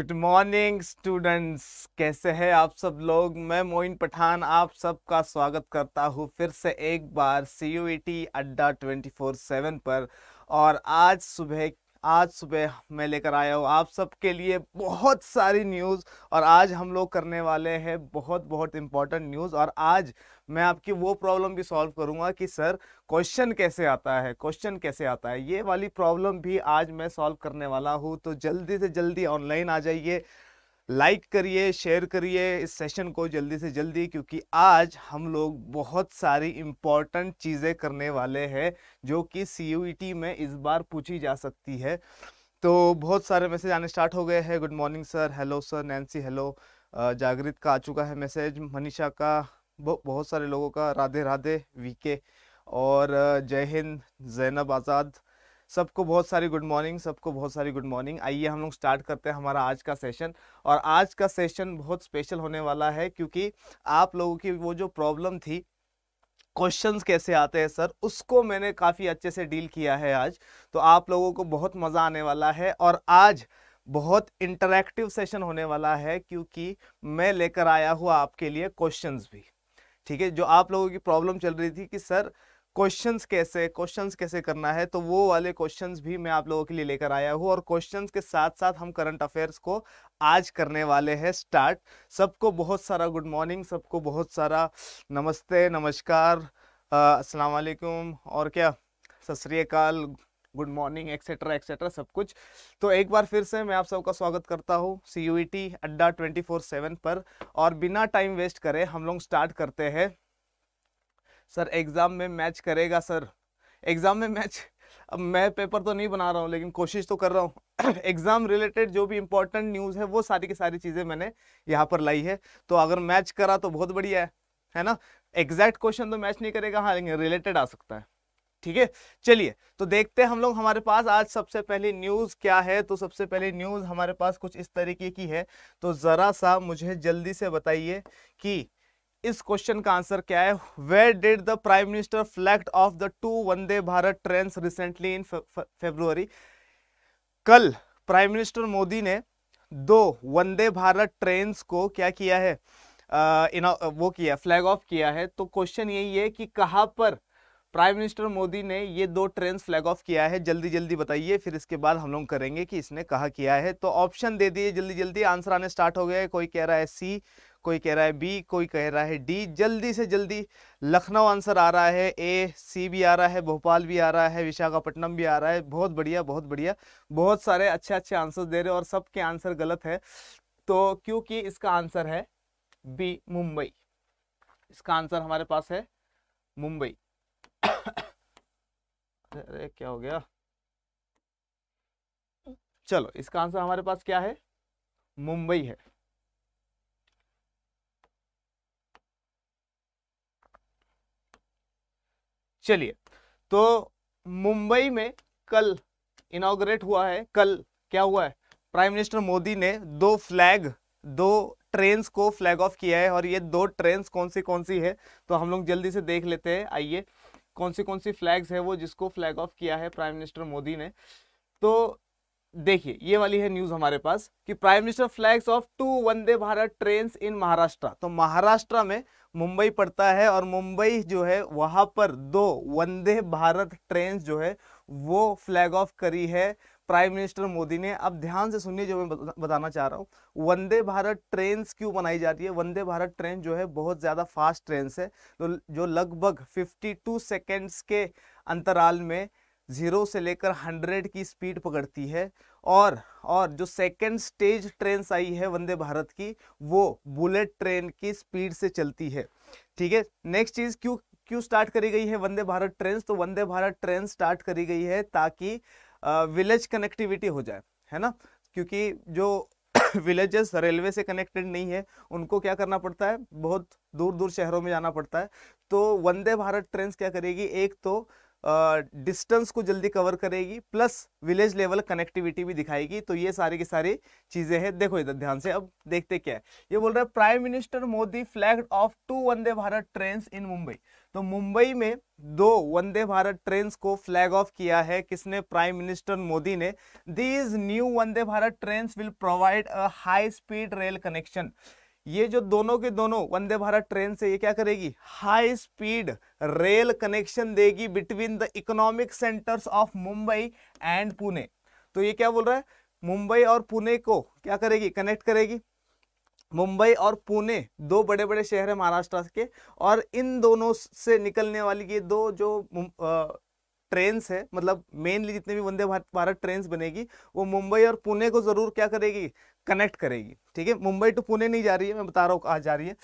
Good morning students कैसे हैं आप सब लोग मैं मोइन पठान आप सबका स्वागत करता हूँ फिर से एक बार सी यू ई टी अड्डा ट्वेंटी फोर सेवन पर और आज सुबह आज सुबह मैं लेकर आया हूँ आप सबके लिए बहुत सारी न्यूज़ और आज हम लोग करने वाले हैं बहुत बहुत इम्पॉर्टेंट न्यूज़ और आज मैं आपकी वो प्रॉब्लम भी सॉल्व करूँगा कि सर क्वेश्चन कैसे आता है क्वेश्चन कैसे आता है ये वाली प्रॉब्लम भी आज मैं सॉल्व करने वाला हूँ तो जल्दी से जल्दी ऑनलाइन आ जाइए लाइक करिए शेयर करिए इस सेशन को जल्दी से जल्दी क्योंकि आज हम लोग बहुत सारी इम्पॉर्टेंट चीज़ें करने वाले हैं जो कि सी e में इस बार पूछी जा सकती है तो बहुत सारे मैसेज आने स्टार्ट हो गए हैं good morning sir hello sir Nancy hello Jagrit का आ चुका है मैसेज मनीषा का बहुत सारे लोगों का राधे राधे वीके और जय हिंद जैनब आज़ाद सबको बहुत सारी गुड मॉर्निंग सबको बहुत सारी गुड मॉर्निंग आइए हम लोग स्टार्ट करते हैं हमारा आज का सेशन और आज का सेशन बहुत स्पेशल होने वाला है क्योंकि आप लोगों की वो जो प्रॉब्लम थी क्वेश्चंस कैसे आते हैं सर उसको मैंने काफ़ी अच्छे से डील किया है आज तो आप लोगों को बहुत मज़ा आने वाला है और आज बहुत इंटरेक्टिव सेशन होने वाला है क्योंकि मैं लेकर आया हूँ आपके लिए क्वेश्चंस भी ठीक है जो आप लोगों की प्रॉब्लम चल रही थी कि सर क्वेश्चंस कैसे क्वेश्चंस कैसे करना है तो वो वाले क्वेश्चंस भी मैं आप लोगों के लिए लेकर आया हूँ और क्वेश्चंस के साथ साथ हम करंट अफेयर्स को आज करने वाले हैं स्टार्ट सबको बहुत सारा गुड मॉर्निंग सबको बहुत सारा नमस्ते नमस्कार अस्सलाम वालेकुम और क्या सतरीकाल गुड मॉर्निंग एक्सेट्रा एक्सेट्रा सब कुछ तो एक बार फिर से मैं आप सबका स्वागत करता हूँ सी यू ई टी अड्डा ट्वेंटी फोर सेवन पर और बिना टाइम वेस्ट करे हम लोग स्टार्ट करते हैं सर एग्ज़ाम में मैच करेगा सर एग्ज़ाम में मैच अब मैं पेपर तो नहीं बना रहा हूँ लेकिन कोशिश तो कर रहा हूँ एग्ज़ाम रिलेटेड जो भी इम्पोर्टेंट न्यूज़ है वो सारी की सारी चीज़ें मैंने यहाँ पर लाई है तो अगर मैच करा तो बहुत बढ़िया है है ना एग्जैक्ट क्वेश्चन तो मैच नहीं करेगा हाँ लेकिन रिलेटेड आ सकता है ठीक है चलिए तो देखते हैं हम लोग हमारे पास आज सबसे पहली न्यूज़ क्या है तो सबसे पहले न्यूज़ हमारे पास कुछ इस तरीके की है तो ज़रा सा मुझे जल्दी से बताइए कि इस क्वेश्चन का आंसर क्या है where did the prime minister flagged off the two Vande Bharat train recently in February कल प्राइम मिनिस्टर मोदी ने दो वंदे भारत ट्रेन को क्या किया है इन uh, वो किया फ्लैग ऑफ किया है तो क्वेश्चन यही है कि कहाँ पर प्राइम मिनिस्टर मोदी ने ये दो ट्रेन फ्लैग ऑफ किया है जल्दी जल्दी बताइए फिर इसके बाद हम लोग करेंगे कि इसने कहा किया है तो ऑप्शन दे दिए जल्दी जल्दी आंसर आने स्टार्ट हो गया कोई कह रहा है सी कोई कह रहा है बी कोई कह रहा है डी जल्दी से जल्दी लखनऊ आंसर आ रहा है ए सी भी आ रहा है भोपाल भी आ रहा है विशाखापट्टनम भी आ रहा है बहुत बढ़िया बहुत बढ़िया बहुत सारे अच्छे अच्छे आंसर दे रहे और सबके आंसर गलत है तो क्योंकि इसका आंसर है बी मुंबई इसका आंसर हमारे पास है मुंबई अरे क्या हो गया चलो इसका आंसर हमारे पास क्या है मुंबई है चलिए तो मुंबई में कल इनाग्रेट हुआ है कल क्या हुआ है प्राइम मिनिस्टर मोदी ने दो फ्लैग दो ट्रेन्स को फ्लैग ऑफ किया है और ये दो ट्रेन्स कौन सी कौन सी है तो हम लोग जल्दी से देख लेते हैं आइए कौन सी कौन सी फ्लैग्स है वो जिसको फ्लैग ऑफ किया है प्राइम मिनिस्टर मोदी ने तो देखिए ये वाली है न्यूज हमारे पास कि prime minister flags off two Vande Bharat train in Maharashtra तो महाराष्ट्र में मुंबई पड़ता है और मुंबई जो है वहाँ पर दो वंदे भारत ट्रेन जो है वो फ्लैग ऑफ करी है प्राइम मिनिस्टर मोदी ने अब ध्यान से सुनिए जो मैं बताना चाह रहा हूँ वंदे भारत ट्रेन क्यों बनाई जाती है वंदे भारत ट्रेन जो है बहुत ज़्यादा फास्ट ट्रेन है तो जो लगभग 52 सेकेंड्स के अंतराल में ज़ीरो से लेकर हंड्रेड की स्पीड पकड़ती है और और जो सेकेंड स्टेज ट्रेन आई है वंदे भारत की वो बुलेट ट्रेन की स्पीड से चलती है ठीक है नेक्स्ट चीज़ क्यों क्यों स्टार्ट करी गई है वंदे भारत ट्रेन तो वंदे भारत ट्रेन स्टार्ट करी गई है ताकि विलेज कनेक्टिविटी हो जाए है ना क्योंकि जो विलेजेस रेलवे से कनेक्टेड नहीं है उनको क्या करना पड़ता है बहुत दूर दूर शहरों में जाना पड़ता है तो वंदे भारत ट्रेन क्या करेगी एक तो डिस्टेंस को जल्दी कवर करेगी प्लस विलेज लेवल कनेक्टिविटी भी दिखाएगी तो ये सारी की सारी चीज़ें हैं देखो इधर ध्यान से अब देखते क्या है ये बोल रहा है prime minister Modi flag off two Vande Bharat train in Mumbai तो मुंबई में दो वंदे भारत ट्रेन को फ्लैग ऑफ किया है किसने प्राइम मिनिस्टर मोदी ने these new Vande Bharat train will provide a high speed rail connection ये जो दोनों के दोनों वंदे भारत ट्रेन से ये क्या करेगी हाई स्पीड रेल कनेक्शन देगी between the economic centres of Mumbai and Pune तो ये क्या बोल रहा है मुंबई और पुणे को क्या करेगी कनेक्ट करेगी मुंबई और पुणे दो बड़े बड़े शहर है महाराष्ट्र के और इन दोनों से निकलने वाली ये दो जो ट्रेन है मतलब मेनली जितने भी वंदे भारत ट्रेन बनेगी वो मुंबई और पुणे को ज़रूर क्या करेगी कनेक्ट करेगी ठीक है मुंबई टू पुणे नहीं जा रही है मैं बता रहा हूँ कहाँ जा रही है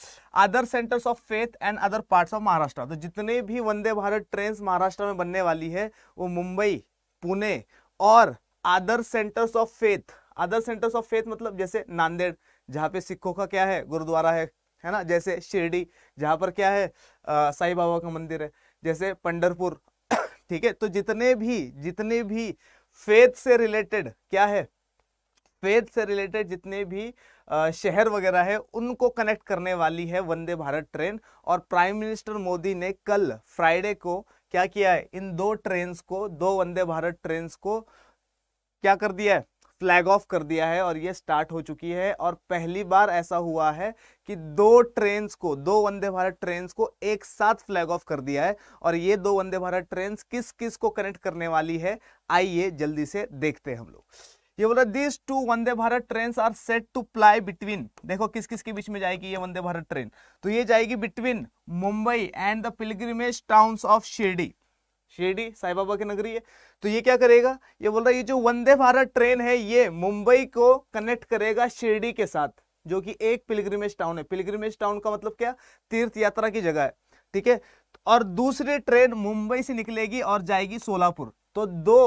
other centres of faith and other parts of Maharashtra तो जितने भी वंदे भारत ट्रेन महाराष्ट्र में बनने वाली है वो मुंबई पुणे और other centres of faith other centres of faith मतलब जैसे नांदेड़ जहाँ पे सिखों का क्या है गुरुद्वारा है है ना जैसे शिरडी जहाँ पर क्या है साईं बाबा का मंदिर है जैसे पंडरपुर ठीक है तो जितने भी जितने भी फेथ से रिलेटेड क्या है फेथ से रिलेटेड जितने भी शहर वगैरह है उनको कनेक्ट करने वाली है वंदे भारत ट्रेन और प्राइम मिनिस्टर मोदी ने कल फ्राइडे को क्या किया है इन दो ट्रेन को दो वंदे भारत ट्रेन को क्या कर दिया है फ्लैग ऑफ कर दिया है और ये स्टार्ट हो चुकी है और पहली बार ऐसा हुआ है कि दो ट्रेन को दो वंदे भारत ट्रेन को एक साथ फ्लैग ऑफ कर दिया है और ये दो वंदे भारत ट्रेन किस किस को कनेक्ट करने वाली है आइए जल्दी से देखते हैं हम लोग ये बोला this two Vande Bharat train are set to ply between देखो किस किस के बीच में जाएगी ये वंदे भारत ट्रेन तो ये जाएगी between Mumbai and the pilgrimage town of Shirdi Shirdi Sai Baba की नगरी है तो ये क्या करेगा ये बोल रहा है ये जो वंदे भारत ट्रेन है ये मुंबई को कनेक्ट करेगा शिरडी के साथ जो कि एक पिलग्रिमेज टाउन है पिलग्रिमेज टाउन का मतलब क्या तीर्थ यात्रा की जगह है ठीक है और दूसरी ट्रेन मुंबई से निकलेगी और जाएगी सोलापुर तो दो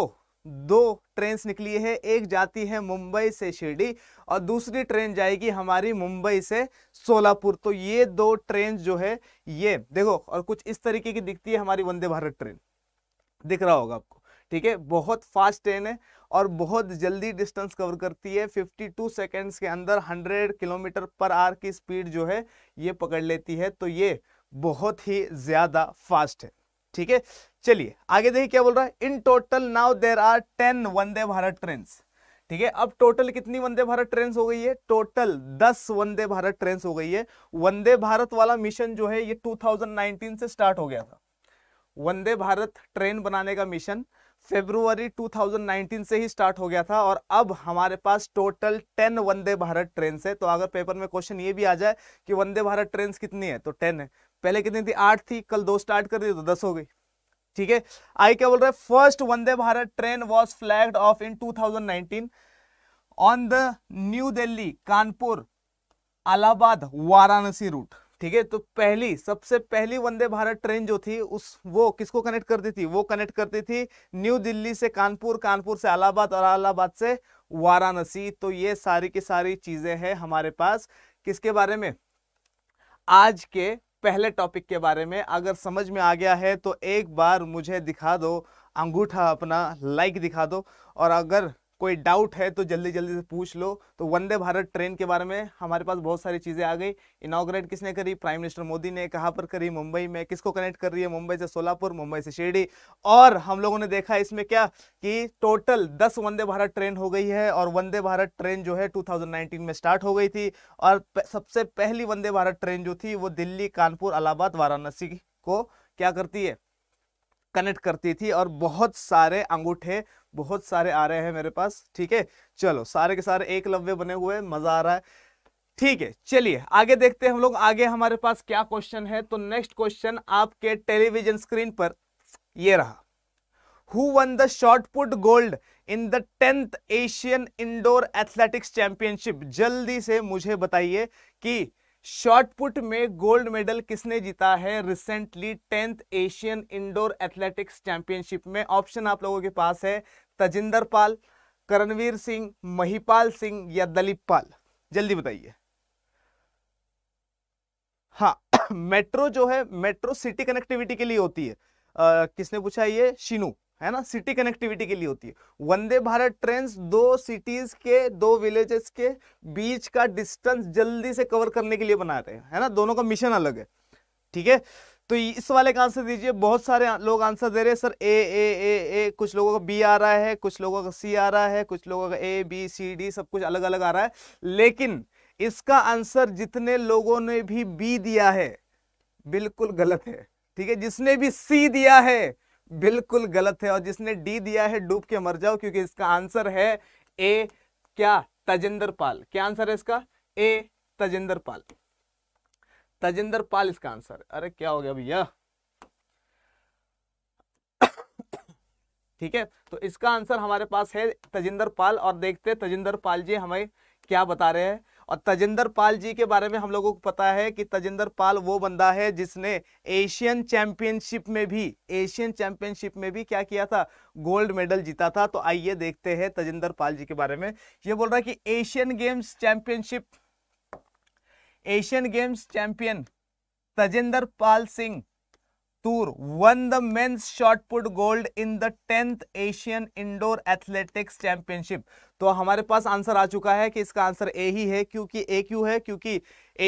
दो ट्रेन निकली है एक जाती है मुंबई से शिरडी और दूसरी ट्रेन जाएगी हमारी मुंबई से सोलापुर तो ये दो ट्रेन जो है ये देखो और कुछ इस तरीके की दिखती है हमारी वंदे भारत ट्रेन दिख रहा होगा आपको ठीक है बहुत फास्ट ट्रेन है और बहुत जल्दी डिस्टेंस कवर करती है 52 सेकेंड्स के अंदर 100 किलोमीटर पर आर की स्पीड जो है ये पकड़ लेती है तो ये बहुत ही ज़्यादा फास्ट है ठीक है चलिए आगे देखिए क्या बोल रहा है in total now there are ten Vande Bharat train ठीक है अब टोटल कितनी वंदे भारत ट्रेन हो गई है टोटल 10 वंदे भारत ट्रेन हो गई है वंदे भारत वाला मिशन जो है ये टू से स्टार्ट हो गया था वंदे भारत ट्रेन बनाने का मिशन फेब्रुवरी 2019 से ही स्टार्ट हो गया था और अब हमारे पास टोटल 10 वंदे भारत ट्रेन है तो अगर पेपर में क्वेश्चन ये भी आ जाए कि वंदे भारत ट्रेन कितनी है तो 10 है पहले कितनी थी आठ थी कल दो स्टार्ट कर दी तो दस हो गई ठीक है आई क्या बोल रहे first Vande Bharat train was flagged off in two on the new Delhi Kanpur Allahabad Varanasi route ठीक है तो पहली सबसे पहली वंदे भारत ट्रेन जो थी उस वो किसको कनेक्ट करती थी वो कनेक्ट करती थी न्यू दिल्ली से कानपुर कानपुर से अलाहाबाद और अलाहाबाद से वाराणसी तो ये सारी की सारी चीजें हैं हमारे पास किसके बारे में आज के पहले टॉपिक के बारे में अगर समझ में आ गया है तो एक बार मुझे दिखा दो अंगूठा अपना लाइक दिखा दो और अगर कोई डाउट है तो जल्दी जल्दी से पूछ लो तो वंदे भारत ट्रेन के बारे में हमारे पास बहुत सारी चीज़ें आ गई इनाग्रेट किसने करी प्राइम मिनिस्टर मोदी ने कहाँ पर करी मुंबई में किसको कनेक्ट कर रही है मुंबई से सोलापुर मुंबई से शिरडी और हम लोगों ने देखा इसमें क्या कि टोटल दस वंदे भारत ट्रेन हो गई है और वंदे भारत ट्रेन जो है टू में स्टार्ट हो गई थी और सबसे पहली वंदे भारत ट्रेन जो थी वो दिल्ली कानपुर अलाहाबाद वाराणसी को क्या करती है कनेक्ट करती थी और बहुत सारे अंगूठे बहुत सारे आ रहे हैं मेरे पास ठीक है चलो सारे के सारे एक लव्य बने हुए मजा आ रहा है ठीक है चलिए आगे देखते हैं हम लोग आगे हमारे पास क्या क्वेश्चन है तो नेक्स्ट क्वेश्चन आपके टेलीविजन स्क्रीन पर ये रहा who won the shot put gold in the tenth Asian indoor athletics championship जल्दी से मुझे बताइए कि शॉर्टपुट में गोल्ड मेडल किसने जीता है recently tenth Asian indoor athletics championship में ऑप्शन आप लोगों के पास है तजिंदर पाल करणवीर सिंह महिपाल सिंह या दलीप पाल जल्दी बताइए हाँ मेट्रो जो है मेट्रो सिटी कनेक्टिविटी के लिए होती है आ, किसने पूछा ये शिनू है ना सिटी कनेक्टिविटी के लिए होती है वंदे भारत ट्रेन दो सिटीज के दो विलेजेस के बीच का डिस्टेंस जल्दी से कवर करने के लिए बना रहे हैं है ना दोनों का मिशन अलग है ठीक है तो इस वाले का आंसर दीजिए बहुत सारे लोग आंसर दे रहे हैं सर ए ए ए ए कुछ लोगों का बी आ रहा है कुछ लोगों का सी आ रहा है कुछ लोगों का ए बी सी डी सब कुछ अलग अलग आ रहा है लेकिन इसका आंसर जितने लोगों ने भी बी दिया है बिल्कुल गलत है ठीक है जिसने भी सी दिया है बिल्कुल गलत है और जिसने डी दिया है डूब के मर जाओ क्योंकि इसका आंसर है ए क्या तजेंद्र पाल क्या आंसर है इसका ए तजेंद्र पाल तजेंद्र पाल इसका आंसर अरे क्या हो गया भैया ठीक है तो इसका आंसर हमारे पास है तजेंद्र पाल और देखते तजेंद्र पाल जी हमें क्या बता रहे हैं और तजेंद्र पाल जी के बारे में हम लोगों को पता है कि तजेंद्र पाल वो बंदा है जिसने एशियन चैंपियनशिप में भी एशियन चैंपियनशिप में भी क्या किया था गोल्ड मेडल जीता था तो आइए देखते हैं तजेंद्र पाल जी के बारे में ये बोल रहा है कि Asian games championship Asian games champion Tajinder Pal Singh Tour won the men's shot put gold in the tenth Asian indoor athletics championship तो हमारे पास आंसर आ चुका है कि इसका आंसर ए ही है क्योंकि ए क्यू है क्योंकि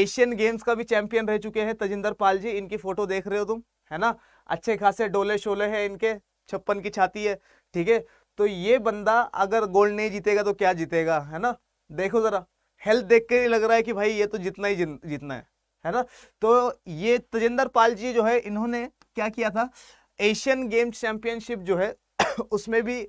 एशियन गेम्स का भी चैंपियन रह चुके हैं तजिंदर पाल जी इनकी फोटो देख रहे हो तुम है ना अच्छे खासे डोले शोले हैं इनके छप्पन की छाती है ठीक है तो ये बंदा अगर गोल्ड नहीं जीतेगा तो क्या जीतेगा है ना देखो जरा हेल्थ देख के लग रहा है कि भाई ये तो जितना ही जितना है है ना तो ये तजेंद्र पाल जी जो है इन्होंने क्या किया था एशियन गेम्स चैंपियनशिप जो है उसमें भी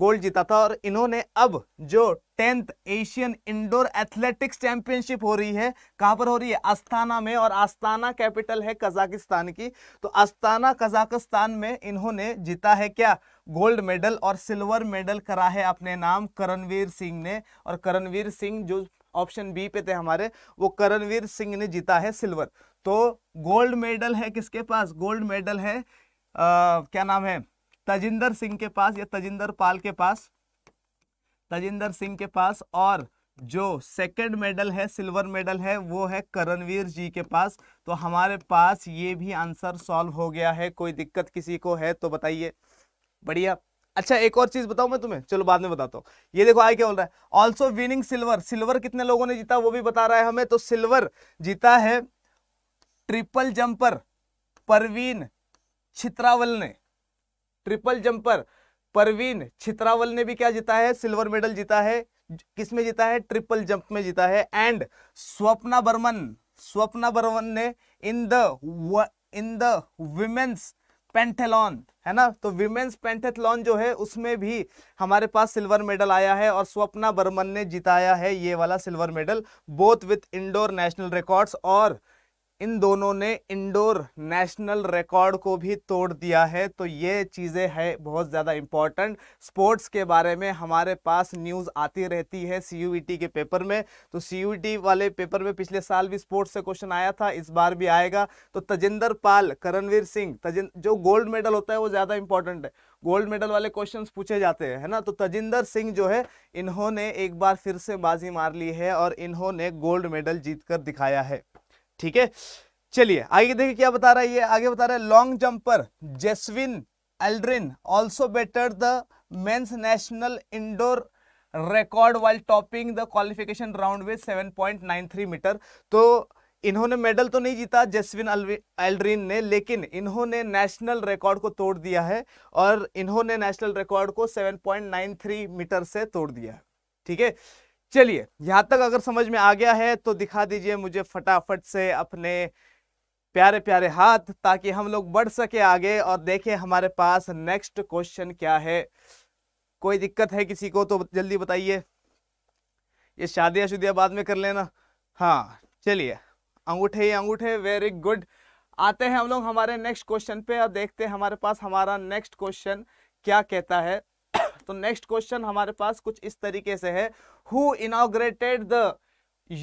गोल्ड जीता था और इन्होंने अब जो tenth Asian indoor athletics championship हो रही है कहां पर हो रही है अस्ताना में और अस्ताना कैपिटल है कजाकिस्तान की तो अस्ताना कजाकिस्तान में इन्होंने जीता है क्या गोल्ड मेडल और सिल्वर मेडल करा है अपने नाम करणवीर सिंह ने और करणवीर सिंह जो ऑप्शन बी पे थे हमारे वो करणवीर सिंह ने जीता है सिल्वर तो गोल्ड मेडल है किसके पास गोल्ड मेडल है आ, क्या नाम है तजिंदर सिंह के पास या तजिंदर पाल के पास तजिंदर सिंह के पास और जो सेकंड मेडल है सिल्वर मेडल है वो है करणवीर जी के पास तो हमारे पास ये भी आंसर सॉल्व हो गया है कोई दिक्कत किसी को है तो बताइए बढ़िया अच्छा एक और चीज बताऊं मैं तुम्हें चलो बाद में बताता हूँ ये देखो आई क्या बोल रहा है ऑल्सो विनिंग सिल्वर सिल्वर कितने लोगों ने जीता वो भी बता रहा है हमें तो सिल्वर जीता है ट्रिपल जंपर परवीन छित्रावल ने ट्रिपल जंपर परवीन छित्रावल ने भी क्या जीता है सिल्वर मेडल जीता है किस में जीता है ट्रिपल जंप में जीता है एंड स्वप्ना बर्मन स्वप्ना बर्मन ने in the in the women's pentathlon है ना तो विमेन्स पेंटेथलॉन जो है उसमें भी हमारे पास सिल्वर मेडल आया है और स्वप्ना बर्मन ने जिताया है ये वाला silver medal both with indoor national records और इन दोनों ने इंडोर नेशनल रिकॉर्ड को भी तोड़ दिया है तो ये चीज़ें है बहुत ज़्यादा इम्पॉर्टेंट स्पोर्ट्स के बारे में हमारे पास न्यूज़ आती रहती है सी e के पेपर में तो सी e वाले पेपर में पिछले साल भी स्पोर्ट्स से क्वेश्चन आया था इस बार भी आएगा तो तजेंद्र पाल करणवीर सिंह जो गोल्ड मेडल होता है वो ज़्यादा इंपॉर्टेंट है गोल्ड मेडल वाले क्वेश्चंस पूछे जाते हैं है ना तो तजिंदर सिंह जो है इन्होंने एक बार फिर से बाजी मार ली है और इन्होंने गोल्ड मेडल जीतकर दिखाया है ठीक है चलिए आगे देखिए क्या बता रहा है ये आगे बता रहा है long jumper Jeswin Aldrin also better the men's national indoor record while topping the qualification round with 7.93 metre तो इन्होंने मेडल तो नहीं जीता जेस्विन एल्ड्रिन ने लेकिन इन्होंने नेशनल रिकॉर्ड को तोड़ दिया है और इन्होंने नेशनल रिकॉर्ड को 7.93 मीटर से तोड़ दिया ठीक है चलिए यहां तक अगर समझ में आ गया है तो दिखा दीजिए मुझे फटाफट से अपने प्यारे प्यारे हाथ ताकि हम लोग बढ़ सके आगे और देखें हमारे पास नेक्स्ट क्वेश्चन क्या है कोई दिक्कत है किसी को तो जल्दी बताइए ये शादिया शुदिया बाद में कर लेना हाँ चलिए अंगूठे ही अंगूठे वेरी गुड आते हैं हम लोग हमारे नेक्स्ट क्वेश्चन पे और देखते हैं हमारे पास हमारा नेक्स्ट क्वेश्चन क्या कहता है तो नेक्स्ट क्वेश्चन हमारे पास कुछ इस तरीके से है who inaugurated the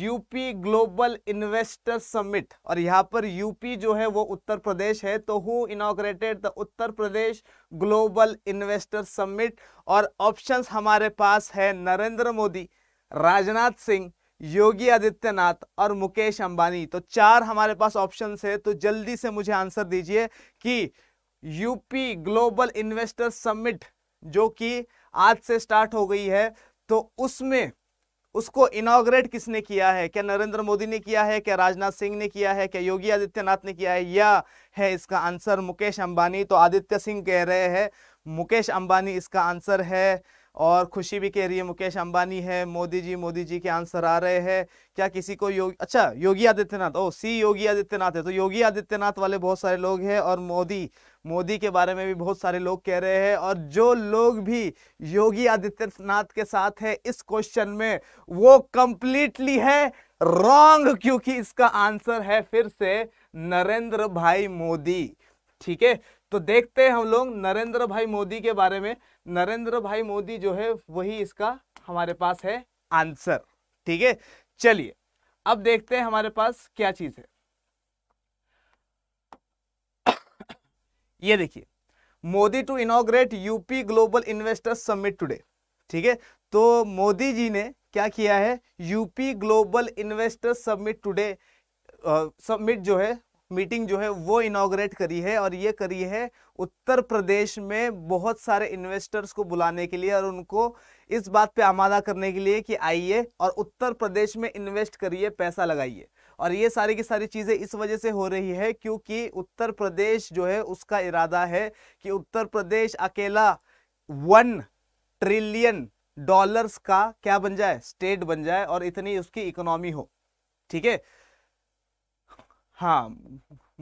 UP global investor summit और यहाँ पर यूपी जो है वो उत्तर प्रदेश है तो who inaugurated the Uttar Pradesh global investor summit और ऑप्शंस हमारे पास है नरेंद्र मोदी राजनाथ सिंह योगी आदित्यनाथ और मुकेश अंबानी तो चार हमारे पास ऑप्शन है तो जल्दी से मुझे आंसर दीजिए कि यूपी ग्लोबल इन्वेस्टर समिट जो कि आज से स्टार्ट हो गई है तो उसमें उसको इनाग्रेट किसने किया है क्या नरेंद्र मोदी ने किया है क्या राजनाथ सिंह ने किया है क्या योगी आदित्यनाथ ने किया है या है इसका आंसर मुकेश अंबानी तो आदित्य सिंह कह रहे हैं मुकेश अंबानी इसका आंसर है और खुशी भी कह रही है मुकेश अंबानी है मोदी जी मोदी जी के आंसर आ रहे हैं क्या किसी को योग अच्छा योगी आदित्यनाथ ओ सी योगी आदित्यनाथ है तो योगी आदित्यनाथ वाले बहुत सारे लोग हैं और मोदी मोदी के बारे में भी बहुत सारे लोग कह रहे हैं और जो लोग भी योगी आदित्यनाथ के साथ है इस क्वेश्चन में वो कंप्लीटली है रॉन्ग क्योंकि इसका आंसर है फिर से नरेंद्र भाई मोदी ठीक है तो देखते हैं हम लोग नरेंद्र भाई मोदी के बारे में नरेंद्र भाई मोदी जो है वही इसका हमारे पास है आंसर ठीक है चलिए अब देखते हैं हमारे पास क्या चीज है ये देखिए Modi to inaugurate UP global investor summit today ठीक है तो मोदी जी ने क्या किया है UP global investor summit today summit जो है मीटिंग जो है वो इनाग्रेट करी है और ये करी है उत्तर प्रदेश में बहुत सारे इन्वेस्टर्स को बुलाने के लिए और उनको इस बात पे आमादा करने के लिए कि आइए और उत्तर प्रदेश में इन्वेस्ट करिए पैसा लगाइए और ये सारी की सारी चीज़ें इस वजह से हो रही है क्योंकि उत्तर प्रदेश जो है उसका इरादा है कि उत्तर प्रदेश अकेला वन ट्रिलियन डॉलर्स का क्या बन जाए स्टेट बन जाए और इतनी उसकी इकोनॉमी हो ठीक है हाँ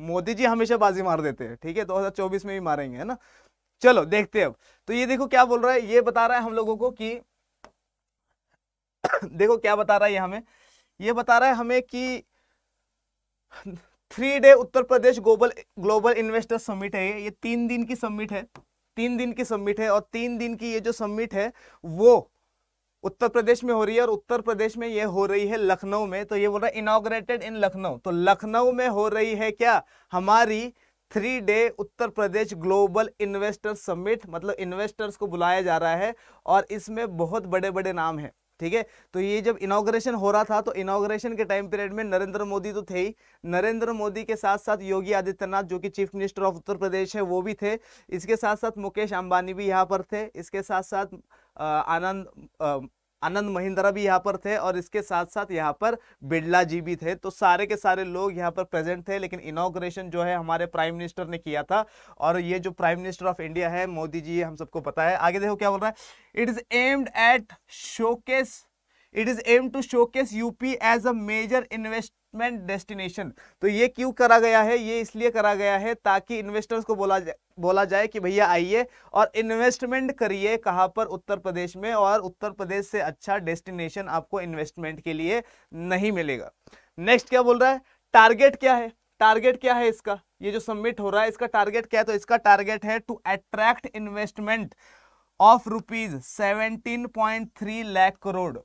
मोदी जी हमेशा बाजी मार देते हैं ठीक है 2024 में भी मारेंगे है ना चलो देखते हैं अब तो ये देखो क्या बोल रहा है ये बता रहा है हम लोगों को कि देखो क्या बता रहा है ये हमें ये बता रहा है हमें कि three day Uttar Pradesh global global investor summit है ये तीन दिन की समिट है तीन दिन की समिट है और तीन दिन की ये जो समिट है वो उत्तर प्रदेश में हो रही है और उत्तर प्रदेश में ये हो रही है लखनऊ में तो ये बोल रहा है इनोग्रेटेड इन लखनऊ तो लखनऊ में हो रही है क्या हमारी three day Uttar Pradesh global investor summit मतलब इन्वेस्टर्स को बुलाया जा रहा है और इसमें बहुत बड़े बड़े नाम हैं ठीक है तो ये जब इनाग्रेशन हो रहा था तो इनाग्रेशन के टाइम पीरियड में नरेंद्र मोदी तो थे ही नरेंद्र मोदी के साथ साथ योगी आदित्यनाथ जो कि chief minister of Uttar Pradesh है वो भी थे इसके साथ साथ मुकेश अंबानी भी यहाँ पर थे इसके साथ साथ आनंद आनंद महिंद्रा भी यहाँ पर थे और इसके साथ साथ यहाँ पर बिड़ला जी भी थे तो सारे के सारे लोग यहाँ पर प्रेजेंट थे लेकिन इनाग्रेशन जो है हमारे प्राइम मिनिस्टर ने किया था और ये जो प्राइम मिनिस्टर ऑफ इंडिया है मोदी जी हम सबको पता है आगे देखो क्या बोल रहा है it is aimed at showcase it is aim to showcase UP as a major invest investment destination तो ये क्यों करा गया है ये इसलिए करा गया है ताकि इन्वेस्टर्स को बोला जा, बोला जाए कि भैया आइए और इन्वेस्टमेंट करिए कहाँ पर उत्तर प्रदेश में और उत्तर प्रदेश से अच्छा डेस्टिनेशन आपको इन्वेस्टमेंट के लिए नहीं मिलेगा नेक्स्ट क्या बोल रहा है टारगेट क्या है टारगेट क्या है इसका ये जो सबमिट हो रहा है इसका टारगेट क्या है तो इसका टारगेट है to attract investment of rupees seventeen point three lakh crore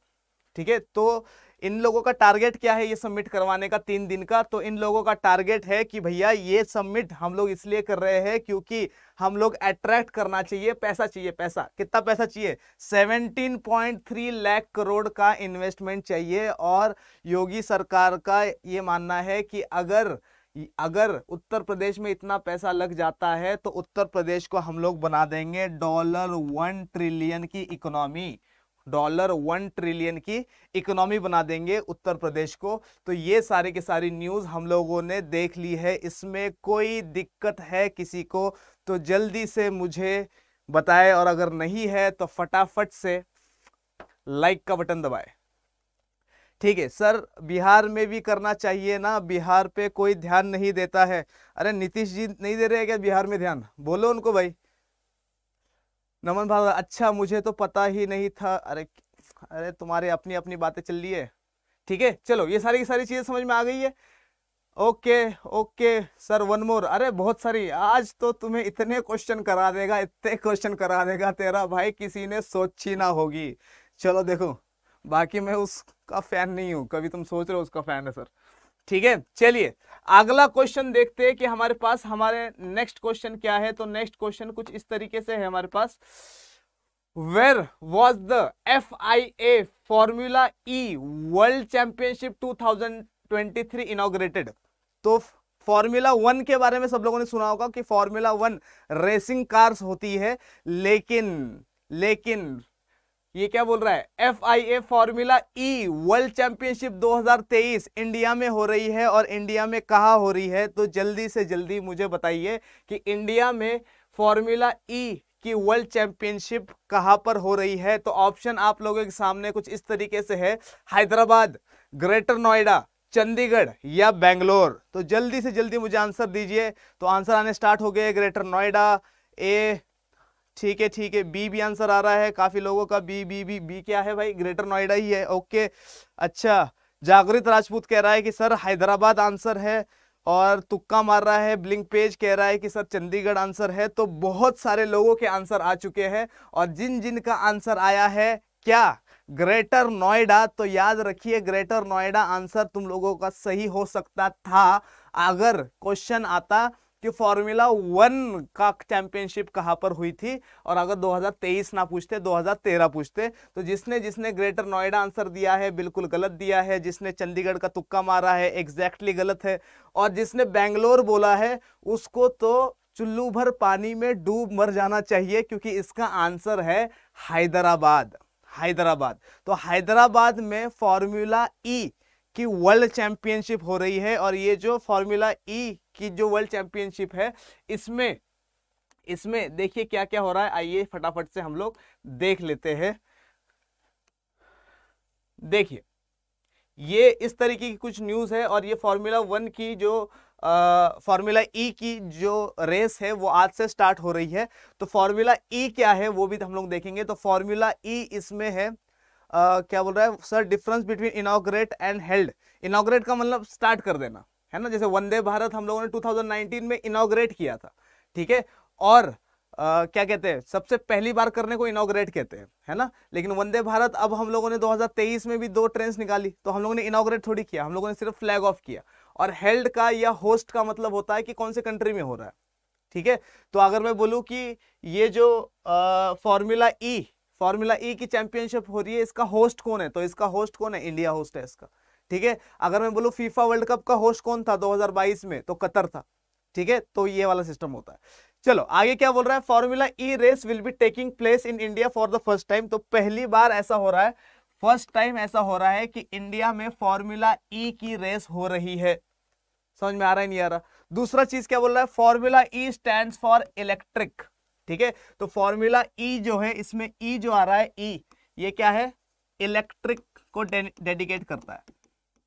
ठीक है तो इन लोगों का टारगेट क्या है ये सबमिट करवाने का तीन दिन का तो इन लोगों का टारगेट है कि भैया ये सबमिट हम लोग इसलिए कर रहे हैं क्योंकि हम लोग अट्रैक्ट करना चाहिए पैसा चाहिए पैसा कितना पैसा चाहिए 17.3 लाख करोड़ का इन्वेस्टमेंट चाहिए और योगी सरकार का ये मानना है कि अगर अगर उत्तर प्रदेश में इतना पैसा लग जाता है तो उत्तर प्रदेश को हम लोग बना देंगे डॉलर वन ट्रिलियन की इकोनॉमी डॉलर वन ट्रिलियन की इकोनॉमी बना देंगे उत्तर प्रदेश को तो ये सारे की सारी न्यूज़ हम लोगों ने देख ली है इसमें कोई दिक्कत है किसी को तो जल्दी से मुझे बताए और अगर नहीं है तो फटाफट से लाइक का बटन दबाए ठीक है सर बिहार में भी करना चाहिए ना बिहार पे कोई ध्यान नहीं देता है अरे नीतीश जी नहीं दे रहे क्या बिहार में ध्यान बोलो उनको भाई नमन भाव अच्छा मुझे तो पता ही नहीं था अरे अरे तुम्हारे अपनी अपनी बातें चल रही है ठीक है चलो ये सारी की सारी चीज़ें समझ में आ गई है okay okay sir one more अरे बहुत सारी आज तो तुम्हें इतने क्वेश्चन करा देगा इतने क्वेश्चन करा देगा तेरा भाई किसी ने सोची ना होगी चलो देखो बाकी मैं उसका फैन नहीं हूँ कभी तुम सोच रहे हो उसका फैन है सर ठीक है चलिए अगला क्वेश्चन देखते हैं कि हमारे पास हमारे नेक्स्ट क्वेश्चन क्या है तो नेक्स्ट क्वेश्चन कुछ इस तरीके से है हमारे पास where was a formula E world championship two thousand twenty 2023 inaugurated तो फॉर्मूला वन के बारे में सब लोगों ने सुना होगा कि फॉर्मूला वन रेसिंग कार्स होती है लेकिन लेकिन ये क्या बोल रहा है F I A formula E world championship 2023 India में हो रही है और इंडिया में कहा हो रही है तो जल्दी से जल्दी मुझे बताइए कि इंडिया में फॉर्मूला ई e की वर्ल्ड चैंपियनशिप कहाँ पर हो रही है तो ऑप्शन आप लोगों के सामने कुछ इस तरीके से है हैदराबाद ग्रेटर नोएडा चंडीगढ़ या बेंगलोर तो जल्दी से जल्दी मुझे आंसर दीजिए तो आंसर आने स्टार्ट हो गए ग्रेटर नोएडा ए ठीक है ठीक है बी भी आंसर आ रहा है काफ़ी लोगों का बी बी बी बी क्या है भाई ग्रेटर नोएडा ही है ओके अच्छा जागृत राजपूत कह रहा है कि सर हैदराबाद आंसर है और तुक्का मार रहा है ब्लिंक पेज कह रहा है कि सर चंडीगढ़ आंसर है तो बहुत सारे लोगों के आंसर आ चुके हैं और जिन जिन का आंसर आया है क्या ग्रेटर नोएडा तो याद रखिए ग्रेटर नोएडा आंसर तुम लोगों का सही हो सकता था अगर क्वेश्चन आता कि फॉर्मूला वन का चैंपियनशिप कहाँ पर हुई थी और अगर 2023 ना पूछते 2013 पूछते तो जिसने जिसने ग्रेटर नोएडा आंसर दिया है बिल्कुल गलत दिया है जिसने चंडीगढ़ का तुक्का मारा है एग्जैक्टली गलत है और जिसने बेंगलोर बोला है उसको तो चुल्लू भर पानी में डूब मर जाना चाहिए क्योंकि इसका आंसर है हैदराबाद हैदराबाद तो हैदराबाद में फॉर्मूला ई e, की वर्ल्ड चैंपियनशिप हो रही है और ये जो फॉर्मूला ई e की जो वर्ल्ड चैंपियनशिप है इसमें इसमें देखिए क्या क्या हो रहा है आइए फटाफट से हम लोग देख लेते हैं देखिए ये इस तरीके की कुछ न्यूज़ है और ये फॉर्मूला वन की जो फॉर्मूला ई e की जो रेस है वो आज से स्टार्ट हो रही है तो फॉर्मूला ई e क्या है वो भी हम लोग देखेंगे तो फॉर्मूला ई e इसमें है क्या बोल रहा है sir difference between inaugurate and held inaugurate का मतलब स्टार्ट कर देना है ना जैसे वंदे भारत हम लोगों ने 2019 में इनाग्रेट किया था ठीक है और आ, क्या कहते हैं सबसे पहली बार करने को इनाग्रेट कहते हैं है ना लेकिन वंदे भारत अब हम लोगों ने 2023 में भी दो ट्रेन निकाली तो हम लोगों ने इनाग्रेट थोड़ी किया हम लोगों ने सिर्फ फ्लैग ऑफ किया और हेल्ड का या होस्ट का मतलब होता है कि कौन से कंट्री में हो रहा है ठीक है तो अगर मैं बोलूँ कि ये जो formula E formula E e की चैंपियनशिप हो रही है इसका होस्ट कौन है तो इसका होस्ट कौन है इंडिया होस्ट है इसका ठीक है अगर मैं बोलूँ फीफा वर्ल्ड कप का होस्ट कौन था 2022 में तो कतर था ठीक है तो ये वाला सिस्टम होता है चलो आगे क्या बोल रहा है formula E race will be taking place in India for the first time तो पहली बार ऐसा हो रहा है फर्स्ट टाइम ऐसा हो रहा है कि इंडिया में फॉर्मूला ई e की रेस हो रही है समझ में आ रहा है नहीं आ रहा दूसरा चीज क्या बोल रहा है formula E stand for electric ठीक है तो फॉर्मूला ई e जो है इसमें ई e जो आ रहा है ई e, ये क्या है इलेक्ट्रिक को डेडिकेट करता है